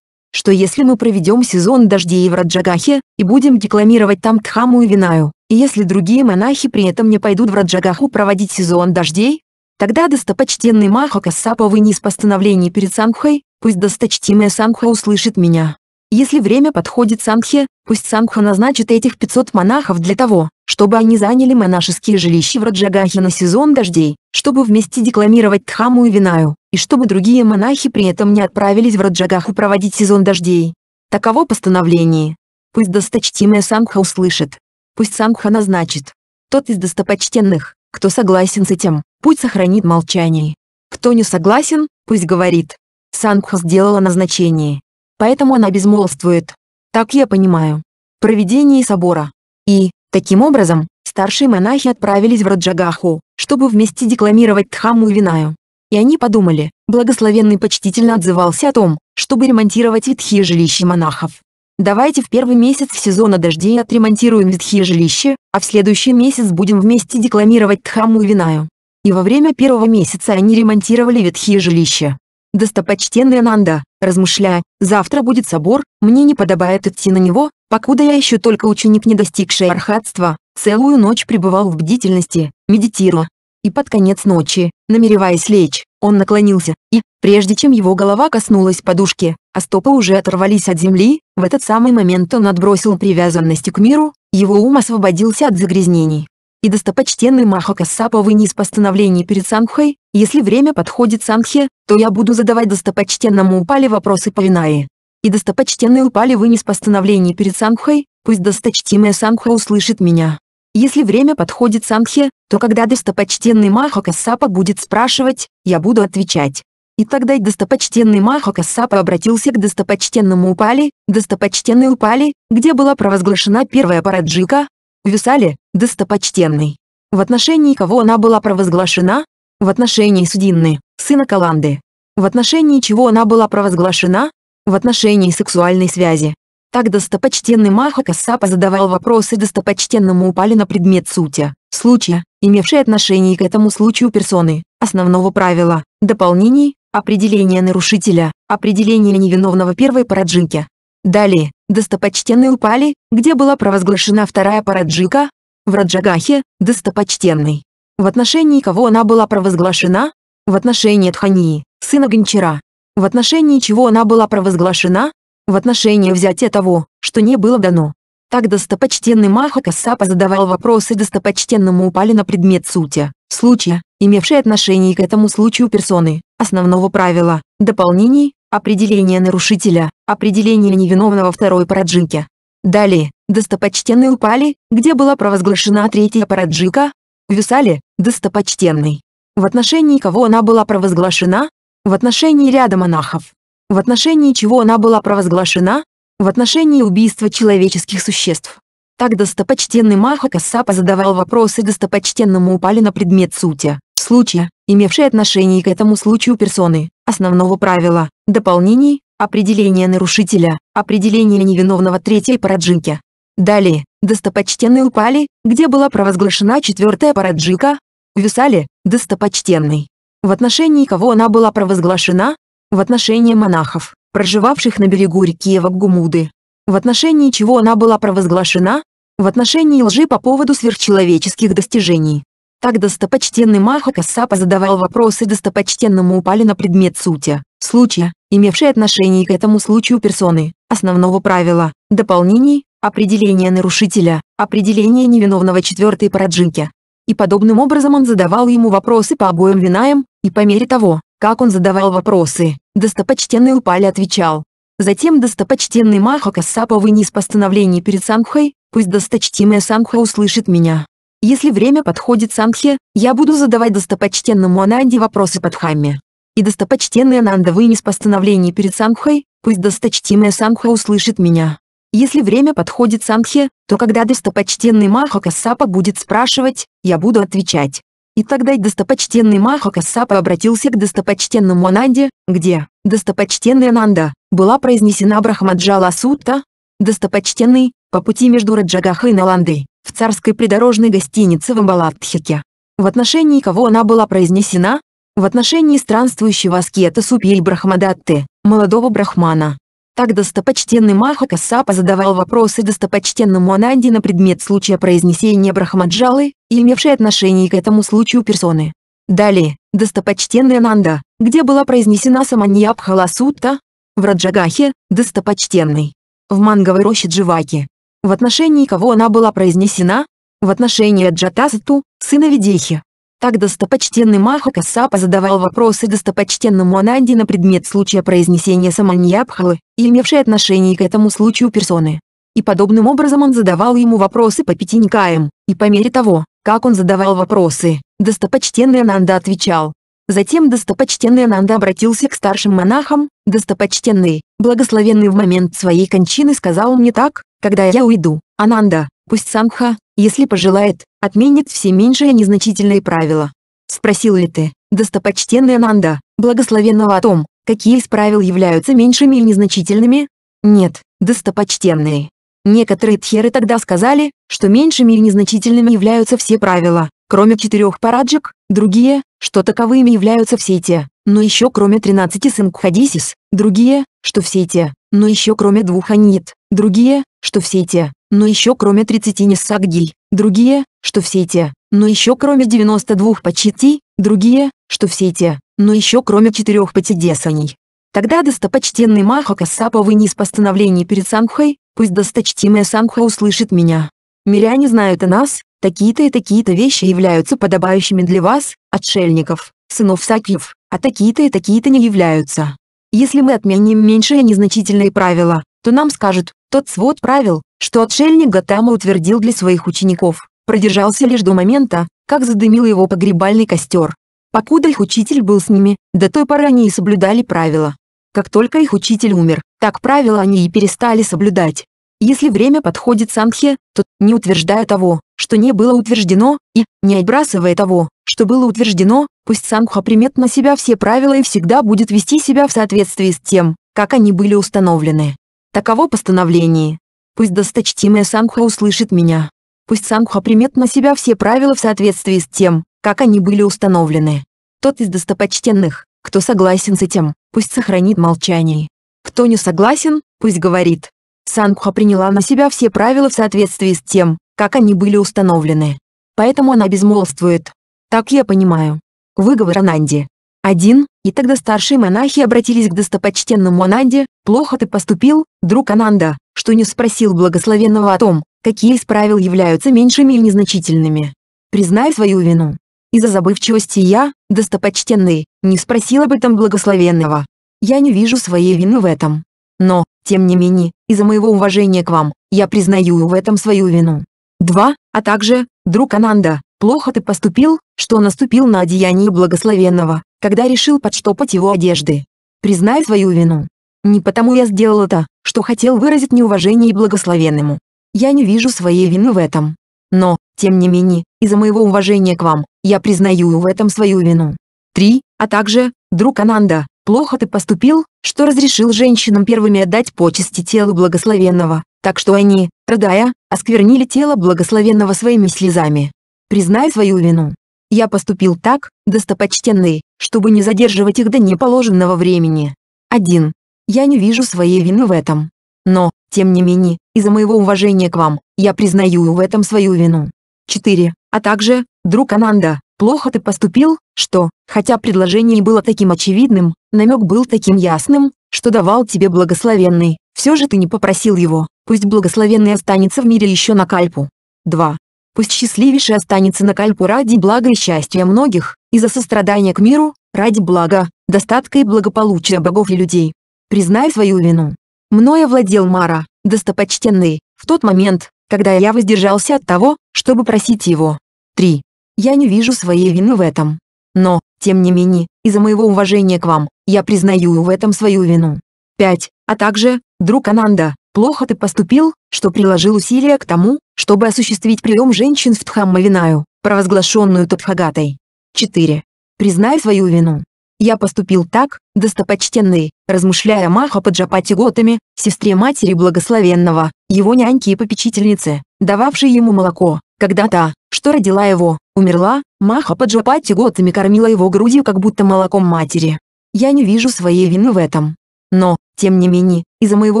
что если мы проведем сезон дождей в Раджагахе и будем декламировать там Дхаму и Винаю, и если другие монахи при этом не пойдут в Раджагаху проводить сезон дождей, тогда достопочтенный Маха Кассапа вынес постановление перед Сангхой, пусть досточтимая Сангха услышит меня. Если время подходит Сангхе, пусть Сангха назначит этих 500 монахов для того, чтобы они заняли монашеские жилища в Раджагахе на сезон дождей, чтобы вместе декламировать Дхаму и Винаю и чтобы другие монахи при этом не отправились в Раджагаху проводить сезон дождей. Таково постановление. Пусть досточтимая самха услышит. Пусть самха назначит. Тот из достопочтенных, кто согласен с этим, пусть сохранит молчание. Кто не согласен, пусть говорит. Самха сделала назначение. Поэтому она безмолвствует. Так я понимаю. Проведение собора. И, таким образом, старшие монахи отправились в Раджагаху, чтобы вместе декламировать Тхаму и Винаю и они подумали, благословенный почтительно отзывался о том, чтобы ремонтировать ветхие жилища монахов. Давайте в первый месяц сезона дождей отремонтируем ветхие жилища, а в следующий месяц будем вместе декламировать Тхаму и Винаю. И во время первого месяца они ремонтировали ветхие жилища. Достопочтенный Ананда, размышляя, завтра будет собор, мне не подобает идти на него, покуда я еще только ученик, не достигший архатства, целую ночь пребывал в бдительности, медитируя, и под конец ночи, намереваясь лечь, он наклонился, и, прежде чем его голова коснулась подушки, а стопы уже оторвались от земли, в этот самый момент он отбросил привязанности к миру, его ум освободился от загрязнений. И достопочтенный Маха Кассапа вынес постановление перед сангхой: если время подходит сангхе, то я буду задавать достопочтенному Упали вопросы по Винае. И достопочтенный Упали вынес постановление перед сангхой: пусть досточтимая сангха услышит меня. Если время подходит Сангхе, то когда достопочтенный Маха Кассапа будет спрашивать, я буду отвечать. И тогда достопочтенный Маха Кассапа обратился к достопочтенному Упали, достопочтенный Упали, где была провозглашена первая параджика, Висали, достопочтенный. В отношении кого она была провозглашена? В отношении Судинны, сына Каланды. В отношении чего она была провозглашена? В отношении сексуальной связи. Так достопочтенный Маха Кассапа задавал вопросы достопочтенному упали на предмет сути, случая, имевшие отношение к этому случаю персоны, основного правила, дополнений, определения нарушителя, определения невиновного первой параджики. Далее, достопочтенный упали, где была провозглашена вторая параджика, в Раджагахе, достопочтенный. В отношении кого она была провозглашена? В отношении Тхании, сына Гончара. В отношении чего она была провозглашена? в отношении взятия того, что не было дано. Так достопочтенный Махакасапа задавал вопросы достопочтенному Упали на предмет сути, случая, имевшей отношение к этому случаю персоны, основного правила, дополнений, определения нарушителя, определения невиновного второй параджики. Далее, достопочтенный Упали, где была провозглашена третья параджика, Висали, достопочтенный. В отношении кого она была провозглашена? В отношении ряда монахов в отношении чего она была провозглашена, в отношении убийства человеческих существ. Так достопочтенный Маха Кассапа задавал вопросы достопочтенному Упали на предмет сути, случая, имевшей отношение к этому случаю персоны, основного правила, дополнений, определения нарушителя, определения невиновного третьей параджики. Далее, достопочтенный Упали, где была провозглашена четвертая параджика, Висали, достопочтенный, в отношении кого она была провозглашена, в отношении монахов, проживавших на берегу реки Вакгумуды. В отношении чего она была провозглашена? В отношении лжи по поводу сверхчеловеческих достижений. Так достопочтенный Маха Кассапа задавал вопросы достопочтенному Упали на предмет сути, случая, имевшие отношение к этому случаю персоны, основного правила, дополнений, определения нарушителя, определения невиновного четвертой параджинки. И подобным образом он задавал ему вопросы по обоим винаям, и по мере того, как он задавал вопросы, достопочтенный Упали отвечал. Затем достопочтенный Маха Кассапа вынес постановление перед Сангхой, пусть досточтимая Сангха услышит меня. Если время подходит Сангхе, я буду задавать достопочтенному Ананде вопросы под Хамме. И достопочтенный Ананда вынес постановление перед Сангхой, пусть досточтимая Сангха услышит меня. Если время подходит Сангхе, то когда достопочтенный Маха Кассапа будет спрашивать, я буду отвечать. И тогда достопочтенный Махокасапа обратился к достопочтенному Ананде, где, достопочтенный Ананда, была произнесена Брахмаджала Сутта, достопочтенный, по пути между Раджагахой и Наландой, в царской придорожной гостинице в Амбалатхике. В отношении кого она была произнесена? В отношении странствующего аскета и Брахмадатты, молодого брахмана, так достопочтенный Махака Сапа задавал вопросы достопочтенному Ананди на предмет случая произнесения Брахмаджалы, имевшей отношение к этому случаю персоны. Далее, достопочтенный Ананда, где была произнесена Саманьябхала Сутта, в Раджагахе, достопочтенный, в манговой роще Дживаки. В отношении кого она была произнесена? В отношении Джатасату, сына Ведехи. Так достопочтенный Маха Касапа задавал вопросы достопочтенному Ананди на предмет случая произнесения Саманьябхалы, и имевшей отношение к этому случаю персоны. И подобным образом он задавал ему вопросы по пяти никаям, и по мере того, как он задавал вопросы, достопочтенный Ананда отвечал. Затем достопочтенный Ананда обратился к старшим монахам, «Достопочтенный, благословенный в момент своей кончины сказал мне так, когда я уйду, Ананда, Пусть Самха, если пожелает, отменит все меньшие незначительные правила. Спросил ли ты, достопочтенный Ананда, благословенного о том, какие из правил являются меньшими и незначительными? Нет, достопочтенные. Некоторые тхеры тогда сказали, что меньшими и незначительными являются все правила, кроме четырех параджик, другие, что таковыми являются все те, но еще кроме тринадцати сынгхадисис, другие, что все те, но еще кроме двух анит, другие, что все те, но еще кроме 30 Ниссагдиль, другие, что все эти, но еще кроме 92 Почти, другие, что все эти, но еще кроме 4 Патидесаней. Тогда достопочтенный Маха Кассапа вынес постановление перед Санхой, пусть досточтимая Санха услышит меня. Миряне знают о нас, такие-то и такие-то вещи являются подобающими для вас, отшельников, сынов Сакьев, а такие-то и такие-то не являются. Если мы отменим меньшие незначительные правила, то нам скажут, тот свод правил, что отшельник Гатама утвердил для своих учеников, продержался лишь до момента, как задымил его погребальный костер. Покуда их учитель был с ними, до той поры они и соблюдали правила. Как только их учитель умер, так правила они и перестали соблюдать. Если время подходит Санхе, то, не утверждая того, что не было утверждено, и, не отбрасывая того, что было утверждено, пусть Санха примет на себя все правила и всегда будет вести себя в соответствии с тем, как они были установлены. Таково постановление. Пусть досточтимая Сангха услышит меня. Пусть Сангха примет на себя все правила в соответствии с тем, как они были установлены. Тот из достопочтенных, кто согласен с этим, пусть сохранит молчание. Кто не согласен, пусть говорит. Сангха приняла на себя все правила в соответствии с тем, как они были установлены. Поэтому она безмолвствует. Так я понимаю. Выговор Ананди. Один, и тогда старшие монахи обратились к достопочтенному Ананде, «Плохо ты поступил, друг Ананда, что не спросил благословенного о том, какие из правил являются меньшими и незначительными. Признай свою вину. Из-за забывчивости я, достопочтенный, не спросил об этом благословенного. Я не вижу своей вины в этом. Но, тем не менее, из-за моего уважения к вам, я признаю в этом свою вину. 2. А также, друг Ананда, плохо ты поступил, что наступил на одеяние благословенного когда решил подштопать его одежды. Признай свою вину. Не потому я сделал это, что хотел выразить неуважение и благословенному. Я не вижу своей вины в этом. Но, тем не менее, из-за моего уважения к вам, я признаю в этом свою вину. 3. А также, друг Ананда, плохо ты поступил, что разрешил женщинам первыми отдать почести телу благословенного, так что они, рыдая, осквернили тело благословенного своими слезами. Признай свою вину. Я поступил так, достопочтенный, чтобы не задерживать их до неположенного времени. 1. Я не вижу своей вины в этом. Но, тем не менее, из-за моего уважения к вам, я признаю в этом свою вину. 4. А также, друг Ананда, плохо ты поступил, что, хотя предложение было таким очевидным, намек был таким ясным, что давал тебе благословенный, все же ты не попросил его, пусть благословенный останется в мире еще на кальпу. 2. Пусть счастливейший останется на кальпу ради блага и счастья многих, из-за сострадания к миру, ради блага, достатка и благополучия богов и людей. Признай свою вину. Мною владел Мара, достопочтенный, в тот момент, когда я воздержался от того, чтобы просить его. 3. Я не вижу своей вины в этом. Но, тем не менее, из-за моего уважения к вам, я признаю в этом свою вину. 5. А также, друг Ананда, Плохо ты поступил, что приложил усилия к тому, чтобы осуществить прием женщин в Тхаммавинаю, провозглашенную Тадхагатой. 4. Признай свою вину. Я поступил так, достопочтенный, размышляя Маха Паджапати Готами, сестре матери благословенного, его няньки и попечительницы, дававшей ему молоко, когда та, что родила его, умерла, Маха Паджапати Готами кормила его грудью как будто молоком матери. Я не вижу своей вины в этом. Но, тем не менее, из-за моего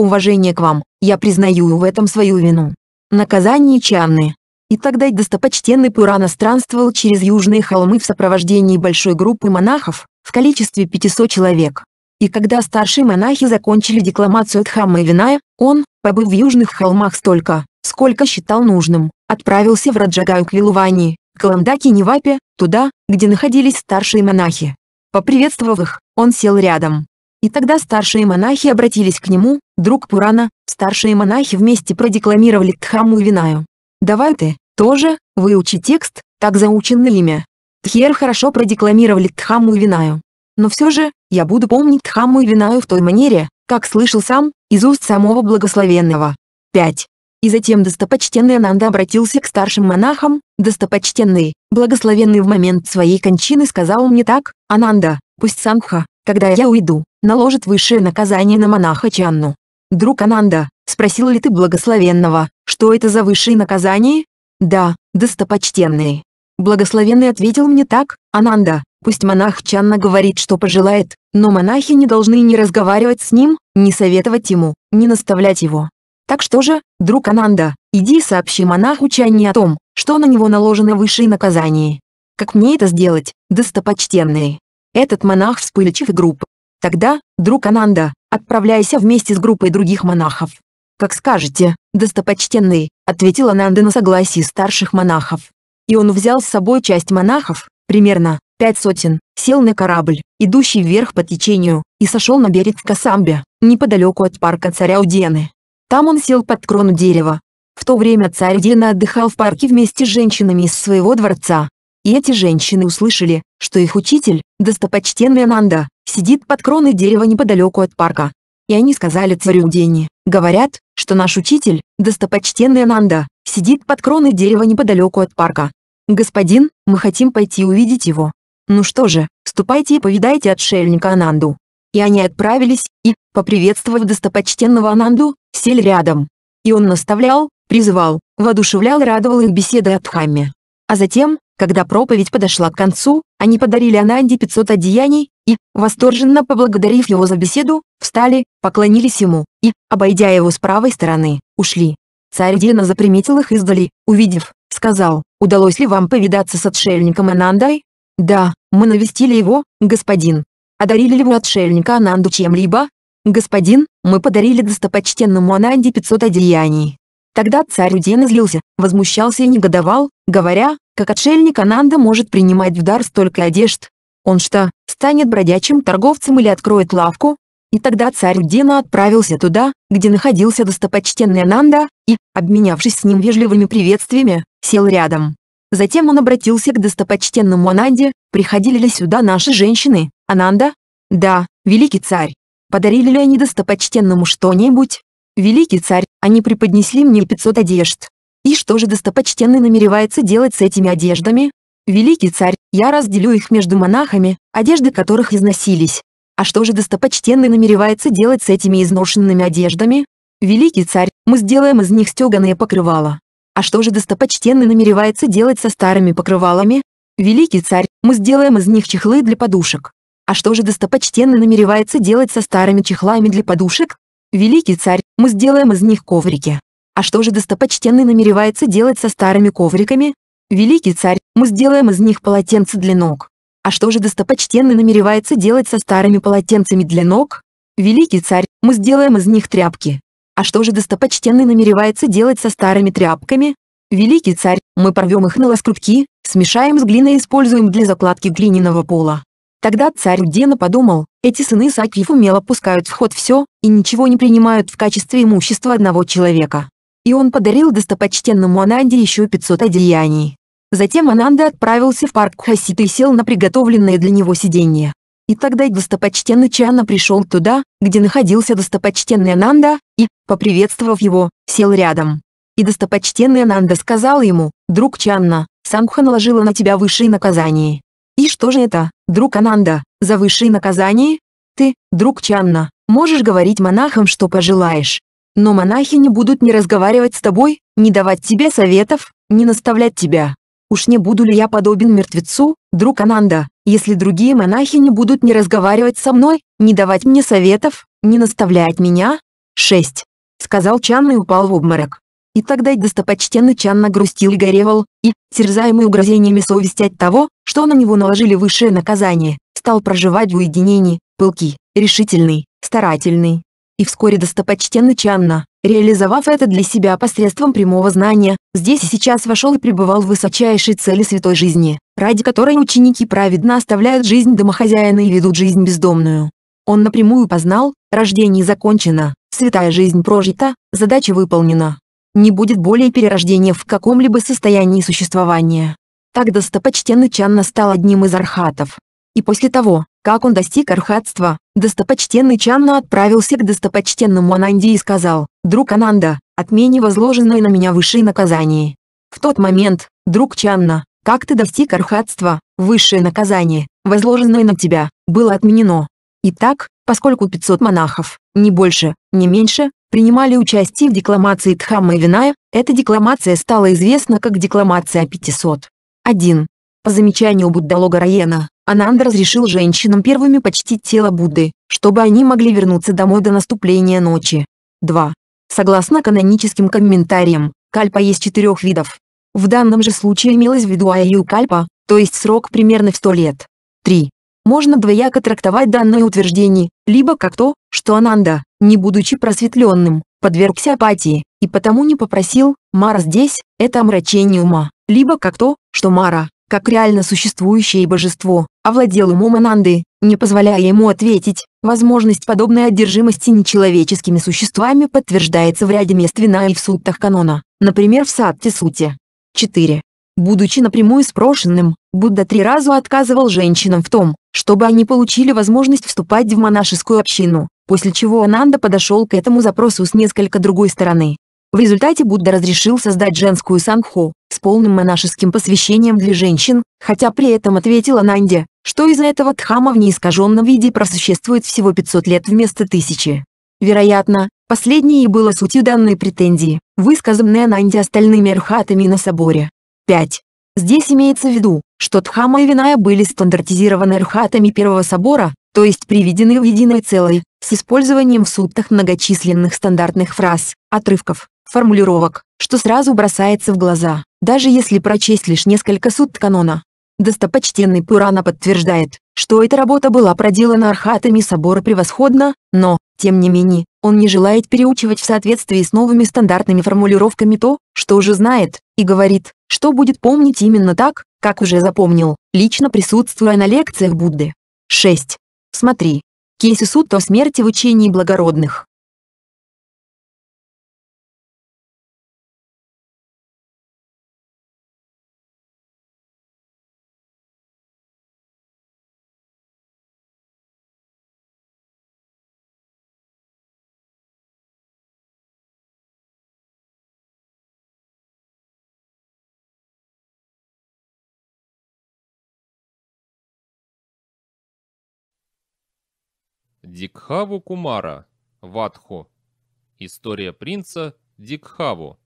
уважения к вам, я признаю в этом свою вину. Наказание Чанны. И тогда достопочтенный Пурана странствовал через южные холмы в сопровождении большой группы монахов, в количестве 500 человек. И когда старшие монахи закончили декламацию Дхаммы Виная, он, побыв в южных холмах столько, сколько считал нужным, отправился в Раджагаю к Вилувани, Каламдаки Невапе, туда, где находились старшие монахи. Поприветствовав их, он сел рядом. И тогда старшие монахи обратились к нему, друг Пурана, старшие монахи вместе продекламировали Дхамму и Винаю. «Давай ты, тоже, выучи текст, так заучено имя». Тхер хорошо продекламировали Дхамму и Винаю. Но все же, я буду помнить Дхамму и Винаю в той манере, как слышал сам, из уст самого благословенного. 5. И затем достопочтенный Ананда обратился к старшим монахам, достопочтенный, благословенный в момент своей кончины сказал мне так, Ананда, пусть Санха, когда я уйду, наложит высшее наказание на монаха Чанну. «Друг Ананда, спросил ли ты благословенного, что это за высшее наказание?» «Да, достопочтенный». Благословенный ответил мне так, «Ананда, пусть монах Чанна говорит, что пожелает, но монахи не должны ни разговаривать с ним, ни советовать ему, ни наставлять его. Так что же, друг Ананда, иди сообщи монаху Чанне о том, что на него наложено высшее наказание. Как мне это сделать, достопочтенный? Этот монах вспыльчив и груб, Тогда, друг Ананда, отправляйся вместе с группой других монахов. Как скажете, достопочтенный, ответил Ананда на согласии старших монахов. И он взял с собой часть монахов, примерно пять сотен, сел на корабль, идущий вверх по течению, и сошел на берег Касамбе, неподалеку от парка царя Удены. Там он сел под крону дерева. В то время царь Удена отдыхал в парке вместе с женщинами из своего дворца. И эти женщины услышали, что их учитель, достопочтенный Ананда, сидит под кроной дерева неподалеку от парка. И они сказали царю Дени, говорят, что наш учитель, достопочтенный Ананда, сидит под кроной дерева неподалеку от парка. Господин, мы хотим пойти увидеть его. Ну что же, ступайте и повидайте отшельника Ананду. И они отправились, и, поприветствовав достопочтенного Ананду, сели рядом. И он наставлял, призывал, воодушевлял и радовал их беседой о Дхамме. А затем, когда проповедь подошла к концу, они подарили Ананде 500 одеяний и, восторженно поблагодарив его за беседу, встали, поклонились ему и, обойдя его с правой стороны, ушли. Царь Дина заприметил их издали, увидев, сказал, «Удалось ли вам повидаться с отшельником Анандой?» «Да, мы навестили его, господин. Одарили ли вы отшельника Ананду чем-либо?» «Господин, мы подарили достопочтенному Ананде 500 одеяний». Тогда царь Уден злился, возмущался и негодовал, говоря, как отшельник Ананда может принимать в дар столько одежд? Он что, станет бродячим торговцем или откроет лавку? И тогда царь Дина отправился туда, где находился достопочтенный Ананда, и, обменявшись с ним вежливыми приветствиями, сел рядом. Затем он обратился к достопочтенному Ананде, приходили ли сюда наши женщины, Ананда? Да, великий царь. Подарили ли они достопочтенному что-нибудь? Великий царь, они преподнесли мне 500 одежд. И что же достопочтенный намеревается делать с этими одеждами? Великий царь, я разделю их между монахами, одежды которых износились. А что же достопочтенный намеревается делать с этими изношенными одеждами? Великий царь, мы сделаем из них стеганые покрывала. А что же достопочтенный намеревается делать со старыми покрывалами? Великий царь, мы сделаем из них чехлы для подушек. А что же достопочтенный намеревается делать со старыми чехлами для подушек? Великий царь, мы сделаем из них коврики. А что же достопочтенный намеревается делать со старыми ковриками? Великий царь, мы сделаем из них полотенца для ног. А что же достопочтенный намеревается делать со старыми полотенцами для ног? Великий царь, мы сделаем из них тряпки. А что же достопочтенный намеревается делать со старыми тряпками? Великий царь, мы порвем их на лоскутки, смешаем с глиной и используем для закладки глиняного пола. Тогда царь Дена подумал, эти сыны Сакиев умело пускают в ход все и ничего не принимают в качестве имущества одного человека и он подарил достопочтенному Ананде еще 500 одеяний. Затем Ананда отправился в парк Хасита и сел на приготовленное для него сиденье. И тогда достопочтенный Чана пришел туда, где находился достопочтенный Ананда, и, поприветствовав его, сел рядом. И достопочтенный Ананда сказал ему, «Друг Чанна, Сангха наложила на тебя высшие наказания». «И что же это, друг Ананда, за высшие наказания? Ты, друг Чанна, можешь говорить монахам, что пожелаешь, но монахи не будут ни разговаривать с тобой, ни давать тебе советов, ни наставлять тебя. Уж не буду ли я подобен мертвецу, друг Ананда, если другие монахи не будут ни разговаривать со мной, ни давать мне советов, ни наставлять меня? 6. Сказал Чан и упал в обморок. И тогда достопочтенный Чан нагрустил и горевал, и, терзаемый угрозениями совести от того, что на него наложили высшее наказание, стал проживать в уединении, пылкий, решительный, старательный, и вскоре достопочтенный Чанна, реализовав это для себя посредством прямого знания, здесь и сейчас вошел и пребывал в высочайшей цели святой жизни, ради которой ученики праведно оставляют жизнь домохозяина и ведут жизнь бездомную. Он напрямую познал, рождение закончено, святая жизнь прожита, задача выполнена. Не будет более перерождения в каком-либо состоянии существования. Так достопочтенный Чанна стал одним из архатов. И после того, как он достиг архатства, достопочтенный Чанна отправился к достопочтенному Ананде и сказал, «Друг Ананда, отмени возложенное на меня высшее наказание». В тот момент, друг Чанна, как ты достиг архатства, высшее наказание, возложенное на тебя, было отменено. Итак, поскольку 500 монахов, не больше, не меньше, принимали участие в декламации Дхамма и Виная, эта декламация стала известна как декламация 500. 1. По замечанию Буддалога Райена. Ананд разрешил женщинам первыми почтить тело Будды, чтобы они могли вернуться домой до наступления ночи. 2. Согласно каноническим комментариям, кальпа есть четырех видов. В данном же случае имелось в виду аю кальпа, то есть срок примерно в 100 лет. 3. Можно двояко трактовать данное утверждение, либо как то, что Ананда, не будучи просветленным, подвергся апатии, и потому не попросил, Мара здесь, это омрачение ума, либо как то, что Мара, как реально существующее божество, овладел умом Ананды, не позволяя ему ответить. Возможность подобной одержимости нечеловеческими существами подтверждается в ряде мест вина и в суттах канона, например в Сатте-суте. 4. Будучи напрямую спрошенным, Будда три раза отказывал женщинам в том, чтобы они получили возможность вступать в монашескую общину, после чего Ананда подошел к этому запросу с несколько другой стороны. В результате Будда разрешил создать женскую сангху с полным монашеским посвящением для женщин, хотя при этом ответила Нанде, что из-за этого Дхама в неискаженном виде просуществует всего 500 лет вместо тысячи. Вероятно, последнее и было сутью данной претензии, высказанной Нанде остальными архатами на соборе. 5. Здесь имеется в виду, что Дхама и Виная были стандартизированы архатами Первого собора, то есть приведены в единое целое, с использованием в суттах многочисленных стандартных фраз, отрывков, формулировок, что сразу бросается в глаза, даже если прочесть лишь несколько суд канона. Достопочтенный Пурана подтверждает, что эта работа была проделана архатами собора превосходно, но, тем не менее, он не желает переучивать в соответствии с новыми стандартными формулировками то, что уже знает, и говорит, что будет помнить именно так, как уже запомнил, лично присутствуя на лекциях Будды. 6. Смотри. Кейси Сутто о смерти в учении благородных. Дикхаву Кумара, Ватху. История принца Дикхаву.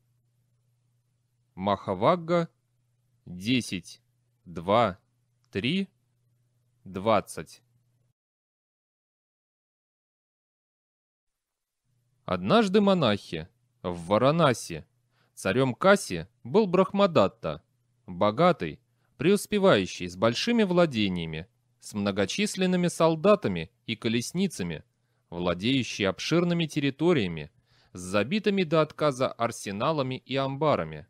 Махавагга 10, 2, 3, 20. Однажды монахи в Варанаси царем Каси был Брахмадатта, богатый, преуспевающий, с большими владениями, с многочисленными солдатами и колесницами, владеющие обширными территориями, с забитыми до отказа арсеналами и амбарами.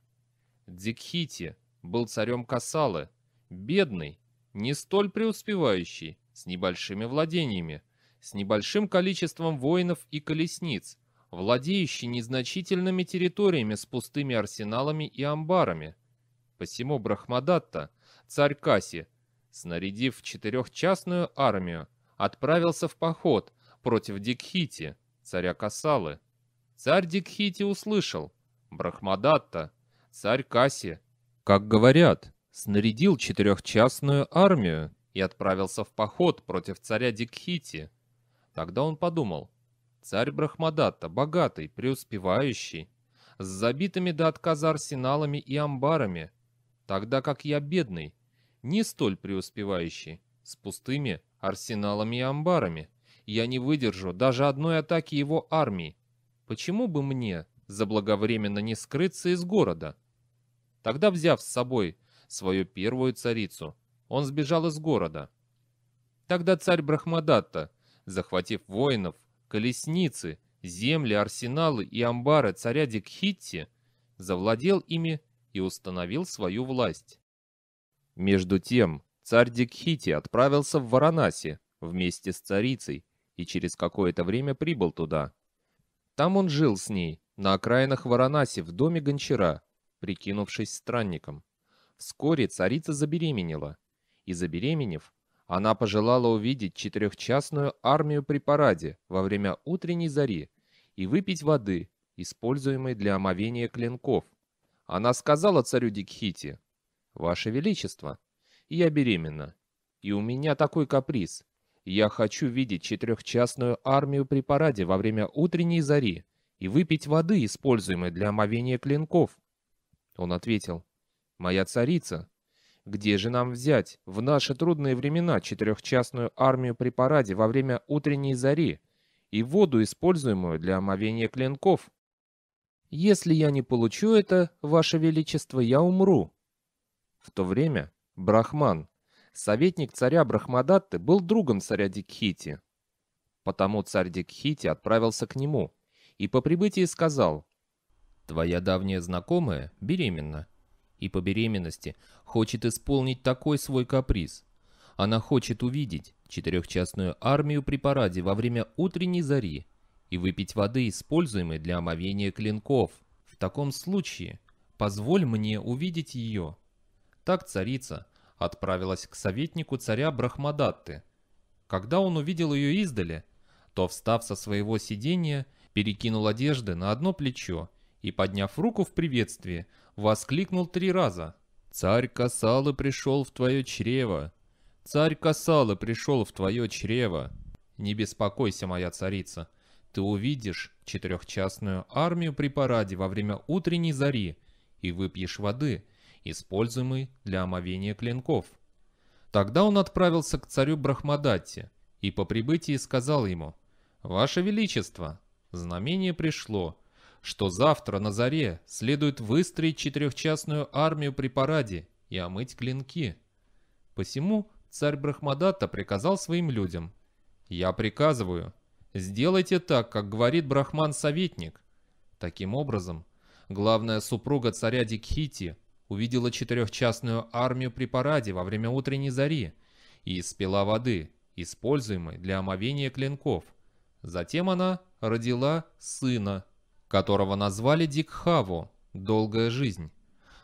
Дикхити был царем Касалы, бедный, не столь преуспевающий, с небольшими владениями, с небольшим количеством воинов и колесниц, владеющий незначительными территориями с пустыми арсеналами и амбарами. Посему Брахмадатта, царь Каси, снарядив четырехчастную армию, отправился в поход против Дикхити, царя Касалы. Царь Дикхити услышал «Брахмадатта, царь Каси». Как говорят, снарядил четырехчастную армию и отправился в поход против царя Дикхити. Тогда он подумал, царь Брахмадатта богатый, преуспевающий, с забитыми до отказа арсеналами и амбарами, тогда как я бедный, не столь преуспевающий, с пустыми арсеналами и амбарами. Я не выдержу даже одной атаки его армии. Почему бы мне заблаговременно не скрыться из города? Тогда, взяв с собой свою первую царицу, он сбежал из города. Тогда царь Брахмадатта, захватив воинов, колесницы, земли, арсеналы и амбары царя Дикхитти, завладел ими и установил свою власть. Между тем, царь Дикхити отправился в Варанаси вместе с царицей и через какое-то время прибыл туда. Там он жил с ней, на окраинах Варанаси, в доме гончара, прикинувшись странником. Вскоре царица забеременела, и забеременев, она пожелала увидеть четырехчастную армию при параде во время утренней зари и выпить воды, используемой для омовения клинков. Она сказала царю Дикхити, «Ваше Величество, я беременна, и у меня такой каприз. Я хочу видеть четырехчастную армию при параде во время утренней зари и выпить воды, используемой для омовения клинков». Он ответил, «Моя царица, где же нам взять в наши трудные времена четырехчастную армию при параде во время утренней зари и воду, используемую для омовения клинков?» «Если я не получу это, Ваше Величество, я умру», в то время Брахман, советник царя Брахмадатты, был другом царя Дикхити. Потому царь Дикхити отправился к нему и по прибытии сказал, «Твоя давняя знакомая беременна, и по беременности хочет исполнить такой свой каприз. Она хочет увидеть четырехчастную армию при параде во время утренней зари и выпить воды, используемой для омовения клинков. В таком случае позволь мне увидеть ее так царица отправилась к советнику царя Брахмадатты. Когда он увидел ее издали, то, встав со своего сидения, перекинул одежды на одно плечо и, подняв руку в приветствии, воскликнул три раза. «Царь Касалы пришел в твое чрево! Царь Касалы пришел в твое чрево!» «Не беспокойся, моя царица!» ты увидишь четырехчастную армию при параде во время утренней зари и выпьешь воды, используемый для омовения клинков. Тогда он отправился к царю Брахмадатте и по прибытии сказал ему, «Ваше Величество, знамение пришло, что завтра на заре следует выстроить четырехчастную армию при параде и омыть клинки». Посему царь Брахмадатта приказал своим людям, «Я приказываю, сделайте так, как говорит брахман-советник». Таким образом, главная супруга царя Дикхити увидела четырехчастную армию при параде во время утренней зари и испила воды, используемой для омовения клинков. Затем она родила сына, которого назвали Дикхаву «Долгая жизнь».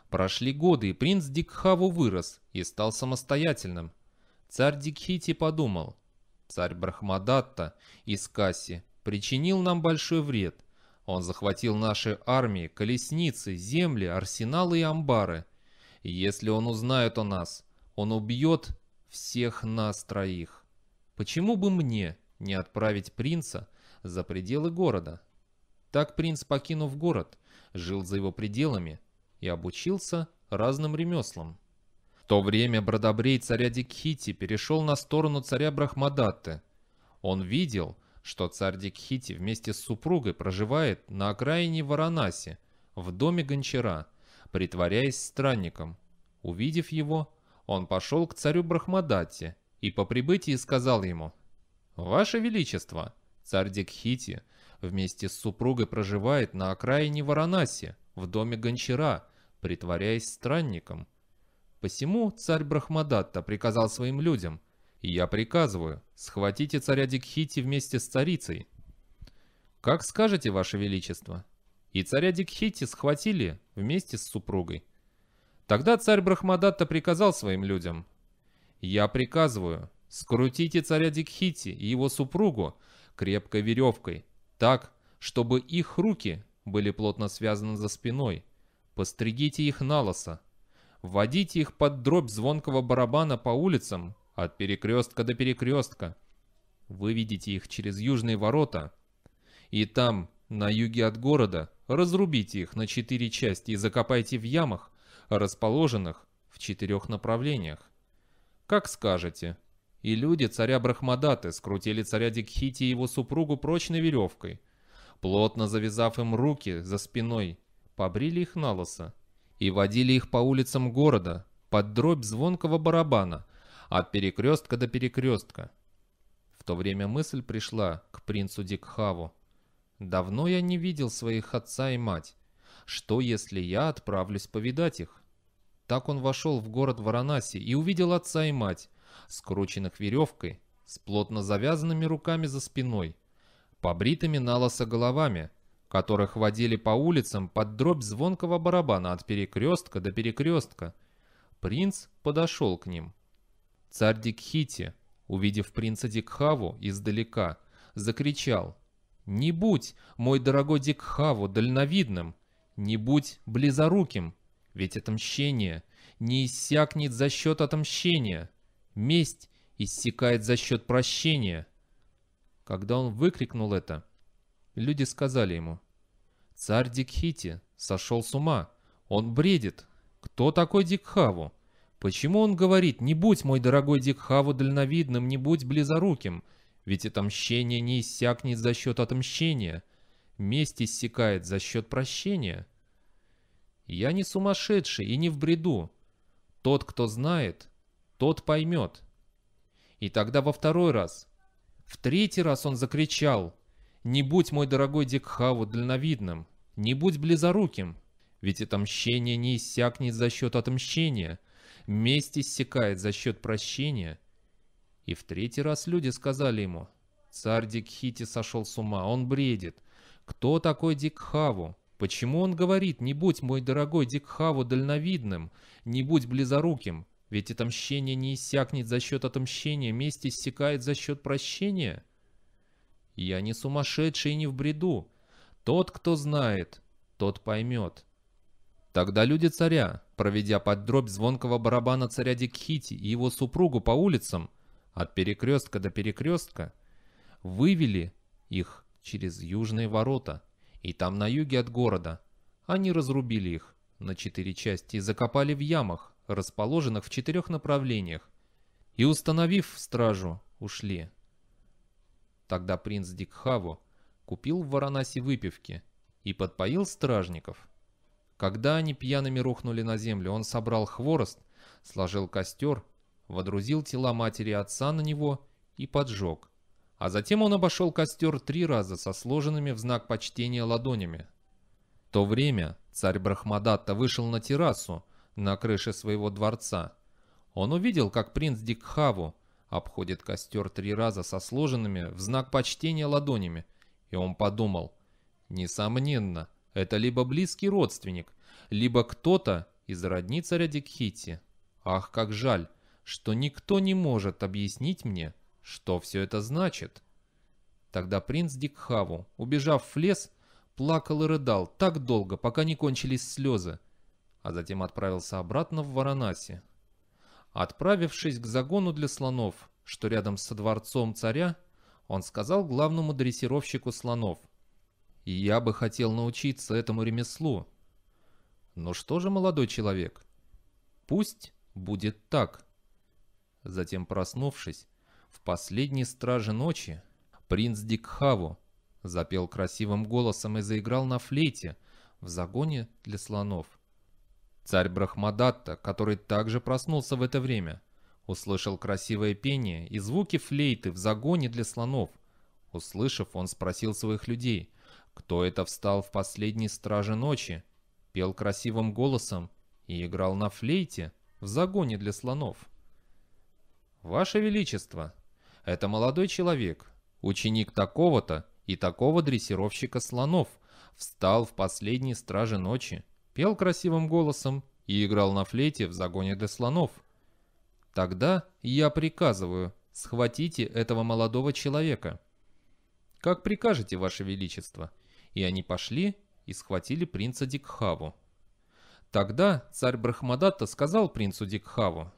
Прошли годы, и принц Дикхаву вырос и стал самостоятельным. Царь Дикхити подумал, царь Брахмадатта из Касси причинил нам большой вред, он захватил наши армии, колесницы, земли, арсеналы и амбары. И если он узнает о нас, он убьет всех нас троих. Почему бы мне не отправить принца за пределы города? Так принц, покинув город, жил за его пределами и обучился разным ремеслам. В то время Бродобрей царя Дикхити перешел на сторону царя Брахмадатты. Он видел, что царь Дикхити вместе с супругой проживает на окраине Варанаси, в доме гончара, притворяясь странником. Увидев его, он пошел к царю Брахмадатте и по прибытии сказал ему, «Ваше Величество, царь Дикхити вместе с супругой проживает на окраине Варанаси, в доме гончара, притворяясь странником». Посему царь Брахмадатта приказал своим людям – я приказываю, схватите царя Дикхити вместе с царицей. Как скажете, ваше величество. И царя Дикхити схватили вместе с супругой. Тогда царь Брахмадатта приказал своим людям. Я приказываю, скрутите царя Дикхити и его супругу крепкой веревкой, так, чтобы их руки были плотно связаны за спиной. Постригите их на лосо. Вводите их под дробь звонкого барабана по улицам от перекрестка до перекрестка. Выведите их через южные ворота, и там, на юге от города, разрубите их на четыре части и закопайте в ямах, расположенных в четырех направлениях. Как скажете. И люди царя Брахмадаты скрутили царя Дикхити и его супругу прочной веревкой, плотно завязав им руки за спиной, побрили их на лосо и водили их по улицам города под дробь звонкого барабана, от перекрестка до перекрестка. В то время мысль пришла к принцу Дикхаву. Давно я не видел своих отца и мать. Что, если я отправлюсь повидать их? Так он вошел в город Варанаси и увидел отца и мать, скрученных веревкой, с плотно завязанными руками за спиной, побритыми на головами, которых водили по улицам под дробь звонкого барабана от перекрестка до перекрестка. Принц подошел к ним. Царь Дикхити, увидев принца Дикхаву издалека, закричал «Не будь, мой дорогой Дикхаву, дальновидным! Не будь близоруким! Ведь отомщение не иссякнет за счет отомщения! Месть иссякает за счет прощения!» Когда он выкрикнул это, люди сказали ему «Царь Дикхити сошел с ума! Он бредит! Кто такой Дикхаву?» Почему он говорит «Не будь, мой дорогой Дик Хаву, дальновидным, не будь близоруким»? Ведь это не иссякнет за счет отомщения. Месть иссякает за счет прощения. Я не сумасшедший и не в бреду. Тот, кто знает, тот поймет. И тогда во второй раз. В третий раз он закричал. «Не будь, мой дорогой Дикхаву, дальновидным. Не будь близоруким. Ведь это не иссякнет за счет отмщения. Месть иссякает за счет прощения. И в третий раз люди сказали ему, «Царь Дикхити сошел с ума, он бредит. Кто такой Дикхаву? Почему он говорит, не будь, мой дорогой Дикхаву, дальновидным, не будь близоруким, ведь отомщение не иссякнет за счет отомщения, месть иссякает за счет прощения?» «Я не сумасшедший и не в бреду. Тот, кто знает, тот поймет». Тогда люди царя, проведя под дробь звонкого барабана царя Дикхити и его супругу по улицам, от перекрестка до перекрестка, вывели их через южные ворота, и там на юге от города они разрубили их на четыре части и закопали в ямах, расположенных в четырех направлениях, и, установив стражу, ушли. Тогда принц Дикхаву купил в Варанаси выпивки и подпоил стражников – когда они пьяными рухнули на землю, он собрал хворост, сложил костер, водрузил тела матери и отца на него и поджег. А затем он обошел костер три раза со сложенными в знак почтения ладонями. В то время царь Брахмадатта вышел на террасу на крыше своего дворца. Он увидел, как принц Дикхаву обходит костер три раза со сложенными в знак почтения ладонями, и он подумал, несомненно, это либо близкий родственник, либо кто-то из родни царя Дикхити. Ах, как жаль, что никто не может объяснить мне, что все это значит. Тогда принц Дикхаву, убежав в лес, плакал и рыдал так долго, пока не кончились слезы, а затем отправился обратно в Варанаси. Отправившись к загону для слонов, что рядом со дворцом царя, он сказал главному дрессировщику слонов – я бы хотел научиться этому ремеслу. Ну что же, молодой человек, пусть будет так. Затем, проснувшись, в последней страже ночи принц Дикхаву запел красивым голосом и заиграл на флейте в загоне для слонов. Царь Брахмадатта, который также проснулся в это время, услышал красивое пение и звуки флейты в загоне для слонов. Услышав, он спросил своих людей, кто это встал в последней страже ночи, пел красивым голосом и играл на флейте в загоне для слонов? Ваше Величество, это молодой человек, ученик такого-то и такого дрессировщика слонов, встал в последней страже ночи, пел красивым голосом и играл на флейте в загоне для слонов. Тогда я приказываю, схватите этого молодого человека. Как прикажете, Ваше Величество, — и они пошли и схватили принца Дикхаву. Тогда царь Брахмадатта сказал принцу Дикхаву,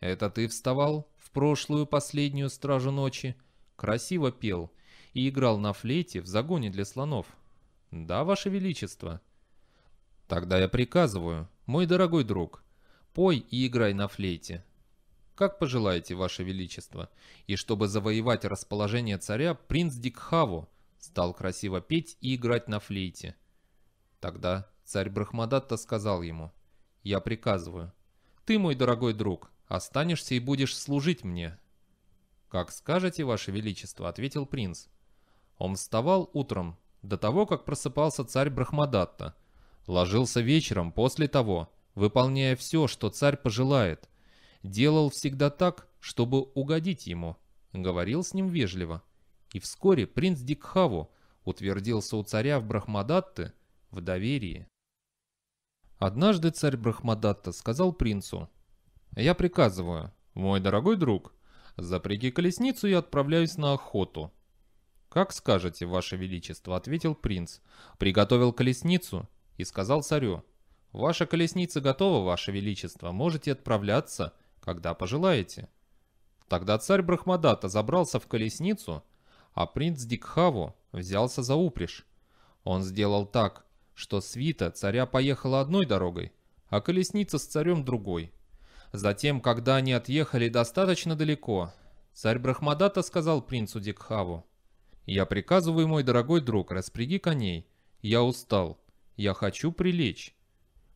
«Это ты вставал в прошлую последнюю стражу ночи, красиво пел и играл на флейте в загоне для слонов». «Да, ваше величество». «Тогда я приказываю, мой дорогой друг, пой и играй на флейте». «Как пожелаете, ваше величество». И чтобы завоевать расположение царя, принц Дикхаву стал красиво петь и играть на флейте. Тогда царь Брахмадатта сказал ему, «Я приказываю, ты, мой дорогой друг, останешься и будешь служить мне». «Как скажете, ваше величество», — ответил принц. Он вставал утром, до того, как просыпался царь Брахмадатта, ложился вечером после того, выполняя все, что царь пожелает, делал всегда так, чтобы угодить ему, говорил с ним вежливо — и вскоре принц Дикхаву утвердился у царя в Брахмадатте в доверии. Однажды царь Брахмадатта сказал принцу, «Я приказываю, мой дорогой друг, запряги колесницу и отправляюсь на охоту». «Как скажете, ваше величество», — ответил принц, приготовил колесницу и сказал царю, «Ваша колесница готова, ваше величество, можете отправляться, когда пожелаете». Тогда царь Брахмадатта забрался в колесницу а принц Дикхаву взялся за упряжь. Он сделал так, что свита царя поехала одной дорогой, а колесница с царем другой. Затем, когда они отъехали достаточно далеко, царь Брахмадата сказал принцу Дикхаву, «Я приказываю, мой дорогой друг, распряги коней. Я устал. Я хочу прилечь».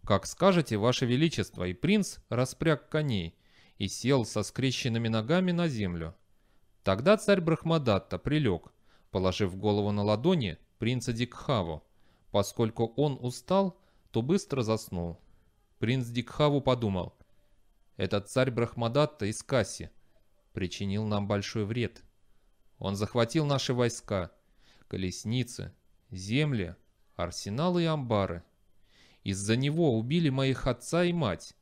«Как скажете, ваше величество!» И принц распряг коней и сел со скрещенными ногами на землю. Тогда царь Брахмадатта прилег, положив голову на ладони принца Дикхаву. Поскольку он устал, то быстро заснул. Принц Дикхаву подумал, «Этот царь Брахмадатта из Касси причинил нам большой вред. Он захватил наши войска, колесницы, земли, арсеналы и амбары. Из-за него убили моих отца и мать.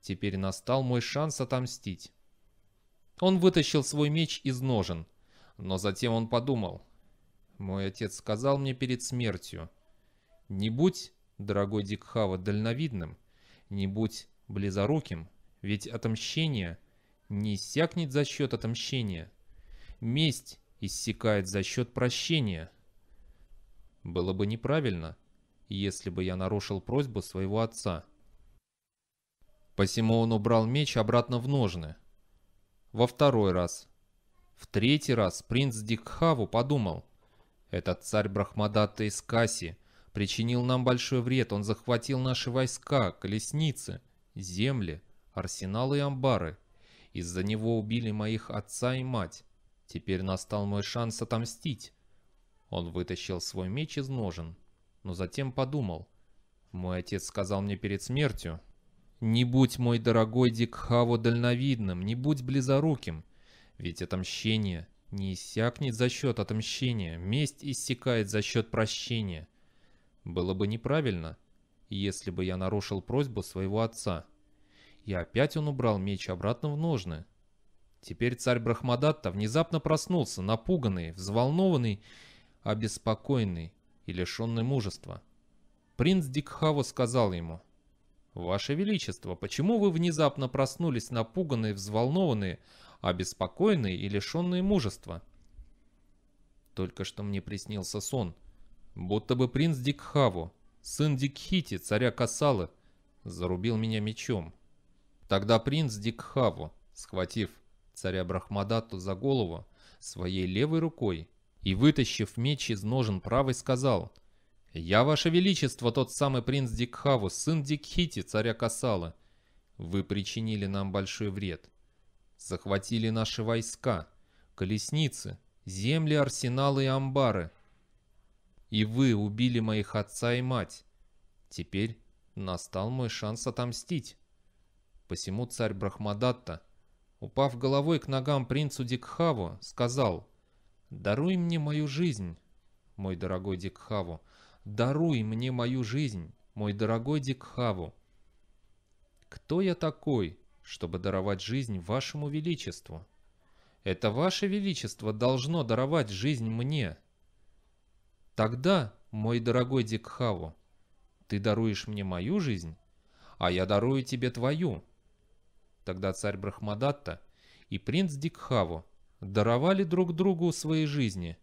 Теперь настал мой шанс отомстить. Он вытащил свой меч из ножен, но затем он подумал. «Мой отец сказал мне перед смертью, не будь, дорогой Дикхава, дальновидным, не будь близоруким, ведь отомщение не иссякнет за счет отомщения. Месть иссякает за счет прощения. Было бы неправильно, если бы я нарушил просьбу своего отца». Посему он убрал меч обратно в ножны, во второй раз. В третий раз принц Дикхаву подумал, «Этот царь Брахмадатта из Каси причинил нам большой вред, он захватил наши войска, колесницы, земли, арсеналы и амбары. Из-за него убили моих отца и мать. Теперь настал мой шанс отомстить». Он вытащил свой меч из ножен, но затем подумал, «Мой отец сказал мне перед смертью, не будь, мой дорогой Дикхаво, дальновидным, не будь близоруким, ведь отомщение не иссякнет за счет отомщения, месть иссякает за счет прощения. Было бы неправильно, если бы я нарушил просьбу своего отца. И опять он убрал меч обратно в ножны. Теперь царь Брахмадатта внезапно проснулся, напуганный, взволнованный, обеспокоенный и лишенный мужества. Принц Дикхаво сказал ему, «Ваше Величество, почему вы внезапно проснулись напуганные, взволнованные, обеспокоенные и лишенные мужества?» Только что мне приснился сон. Будто бы принц Дикхаву, сын Дикхити, царя Касалы, зарубил меня мечом. Тогда принц Дикхаву, схватив царя Брахмадату за голову своей левой рукой и, вытащив меч из ножен правой, сказал — «Я, Ваше Величество, тот самый принц Дикхаву, сын Дикхити, царя Касала. Вы причинили нам большой вред. Захватили наши войска, колесницы, земли, арсеналы и амбары. И вы убили моих отца и мать. Теперь настал мой шанс отомстить». Посему царь Брахмадатта, упав головой к ногам принцу Дикхаву, сказал «Даруй мне мою жизнь, мой дорогой Дикхаву, — Даруй мне мою жизнь, мой дорогой Дикхаву. Кто я такой, чтобы даровать жизнь вашему величеству? Это ваше величество должно даровать жизнь мне. Тогда, мой дорогой Дикхаву, ты даруешь мне мою жизнь, а я дарую тебе твою. Тогда царь Брахмадатта и принц Дикхаву даровали друг другу свои жизни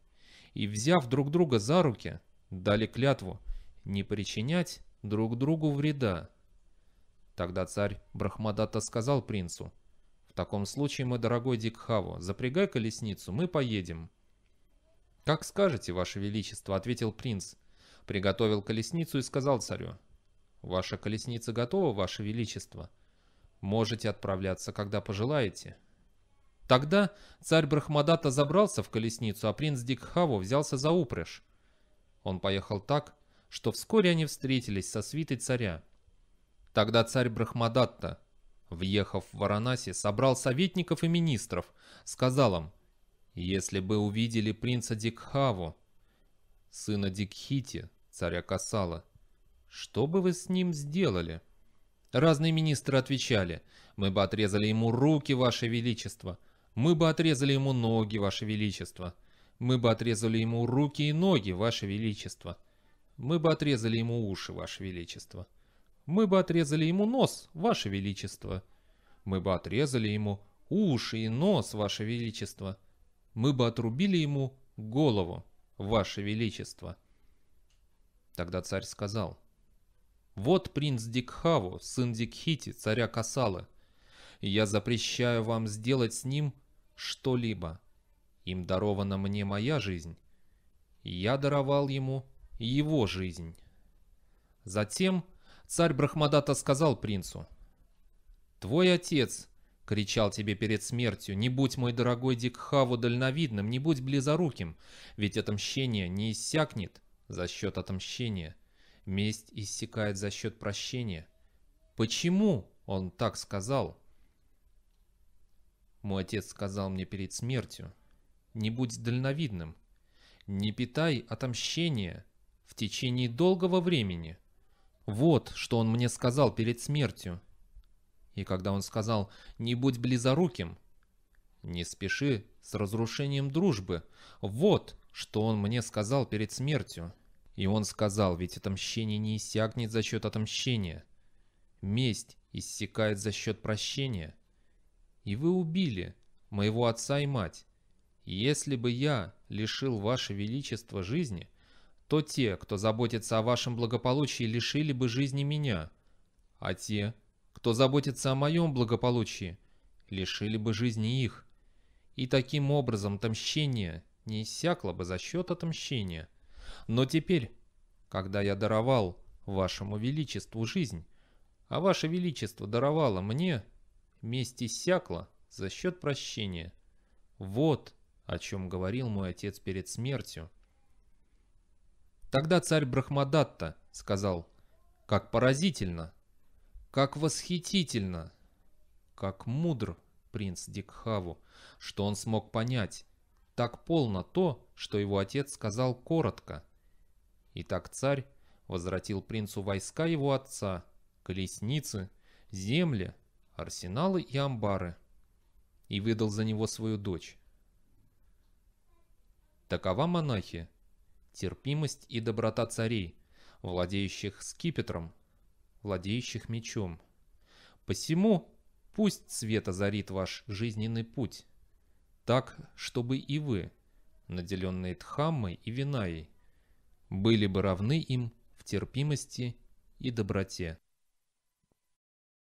и, взяв друг друга за руки, дали клятву не причинять друг другу вреда. Тогда царь Брахмадата сказал принцу, «В таком случае, мой дорогой Дикхаво, запрягай колесницу, мы поедем». «Как скажете, ваше величество», — ответил принц, приготовил колесницу и сказал царю, «Ваша колесница готова, ваше величество. Можете отправляться, когда пожелаете». Тогда царь Брахмадата забрался в колесницу, а принц Дикхаво взялся за упряжь. Он поехал так, что вскоре они встретились со свитой царя. Тогда царь Брахмадатта, въехав в Варанаси, собрал советников и министров, сказал им, «Если бы увидели принца Дикхаву, сына Дикхити, царя Касала, что бы вы с ним сделали?» Разные министры отвечали, «Мы бы отрезали ему руки, ваше величество, мы бы отрезали ему ноги, ваше величество». Мы бы отрезали ему руки и ноги, Ваше Величество. Мы бы отрезали ему уши, Ваше Величество. Мы бы отрезали ему нос, Ваше Величество. Мы бы отрезали ему уши и нос, Ваше Величество. Мы бы отрубили ему голову, Ваше Величество. Тогда царь сказал, «Вот принц Дикхаву, сын Дикхити, царя Касалы. Я запрещаю вам сделать с ним что-либо». Им дарована мне моя жизнь. Я даровал ему его жизнь. Затем царь Брахмадата сказал принцу. «Твой отец кричал тебе перед смертью, не будь мой дорогой Дикхаву дальновидным, не будь близоруким, ведь отомщение не иссякнет за счет отомщения. Месть иссякает за счет прощения. Почему он так сказал?» Мой отец сказал мне перед смертью, не будь дальновидным. Не питай отомщения в течение долгого времени. Вот, что он мне сказал перед смертью. И когда он сказал «не будь близоруким», «не спеши с разрушением дружбы», вот, что он мне сказал перед смертью. И он сказал, ведь отомщение не иссякнет за счет отомщения. Месть иссякает за счет прощения. И вы убили моего отца и мать, если бы я лишил Ваше Величество жизни, то те, кто заботится о вашем благополучии, лишили бы жизни меня, а те, кто заботится о моем благополучии, лишили бы жизни их. И таким образом отомщение не иссякло бы за счет отомщения. Но теперь, когда я даровал вашему величеству жизнь, а ваше величество даровало мне, месть иссякла за счет прощения. Вот о чем говорил мой отец перед смертью. Тогда царь Брахмадатта сказал, как поразительно, как восхитительно, как мудр принц Дикхаву, что он смог понять так полно то, что его отец сказал коротко. И так царь возвратил принцу войска его отца, колесницы, земли, арсеналы и амбары, и выдал за него свою дочь. Такова монахи. Терпимость и доброта царей, владеющих скипетром, владеющих мечом. Посему пусть свет озарит ваш жизненный путь, так, чтобы и вы, наделенные тхаммой и Винаей, были бы равны им в терпимости и доброте.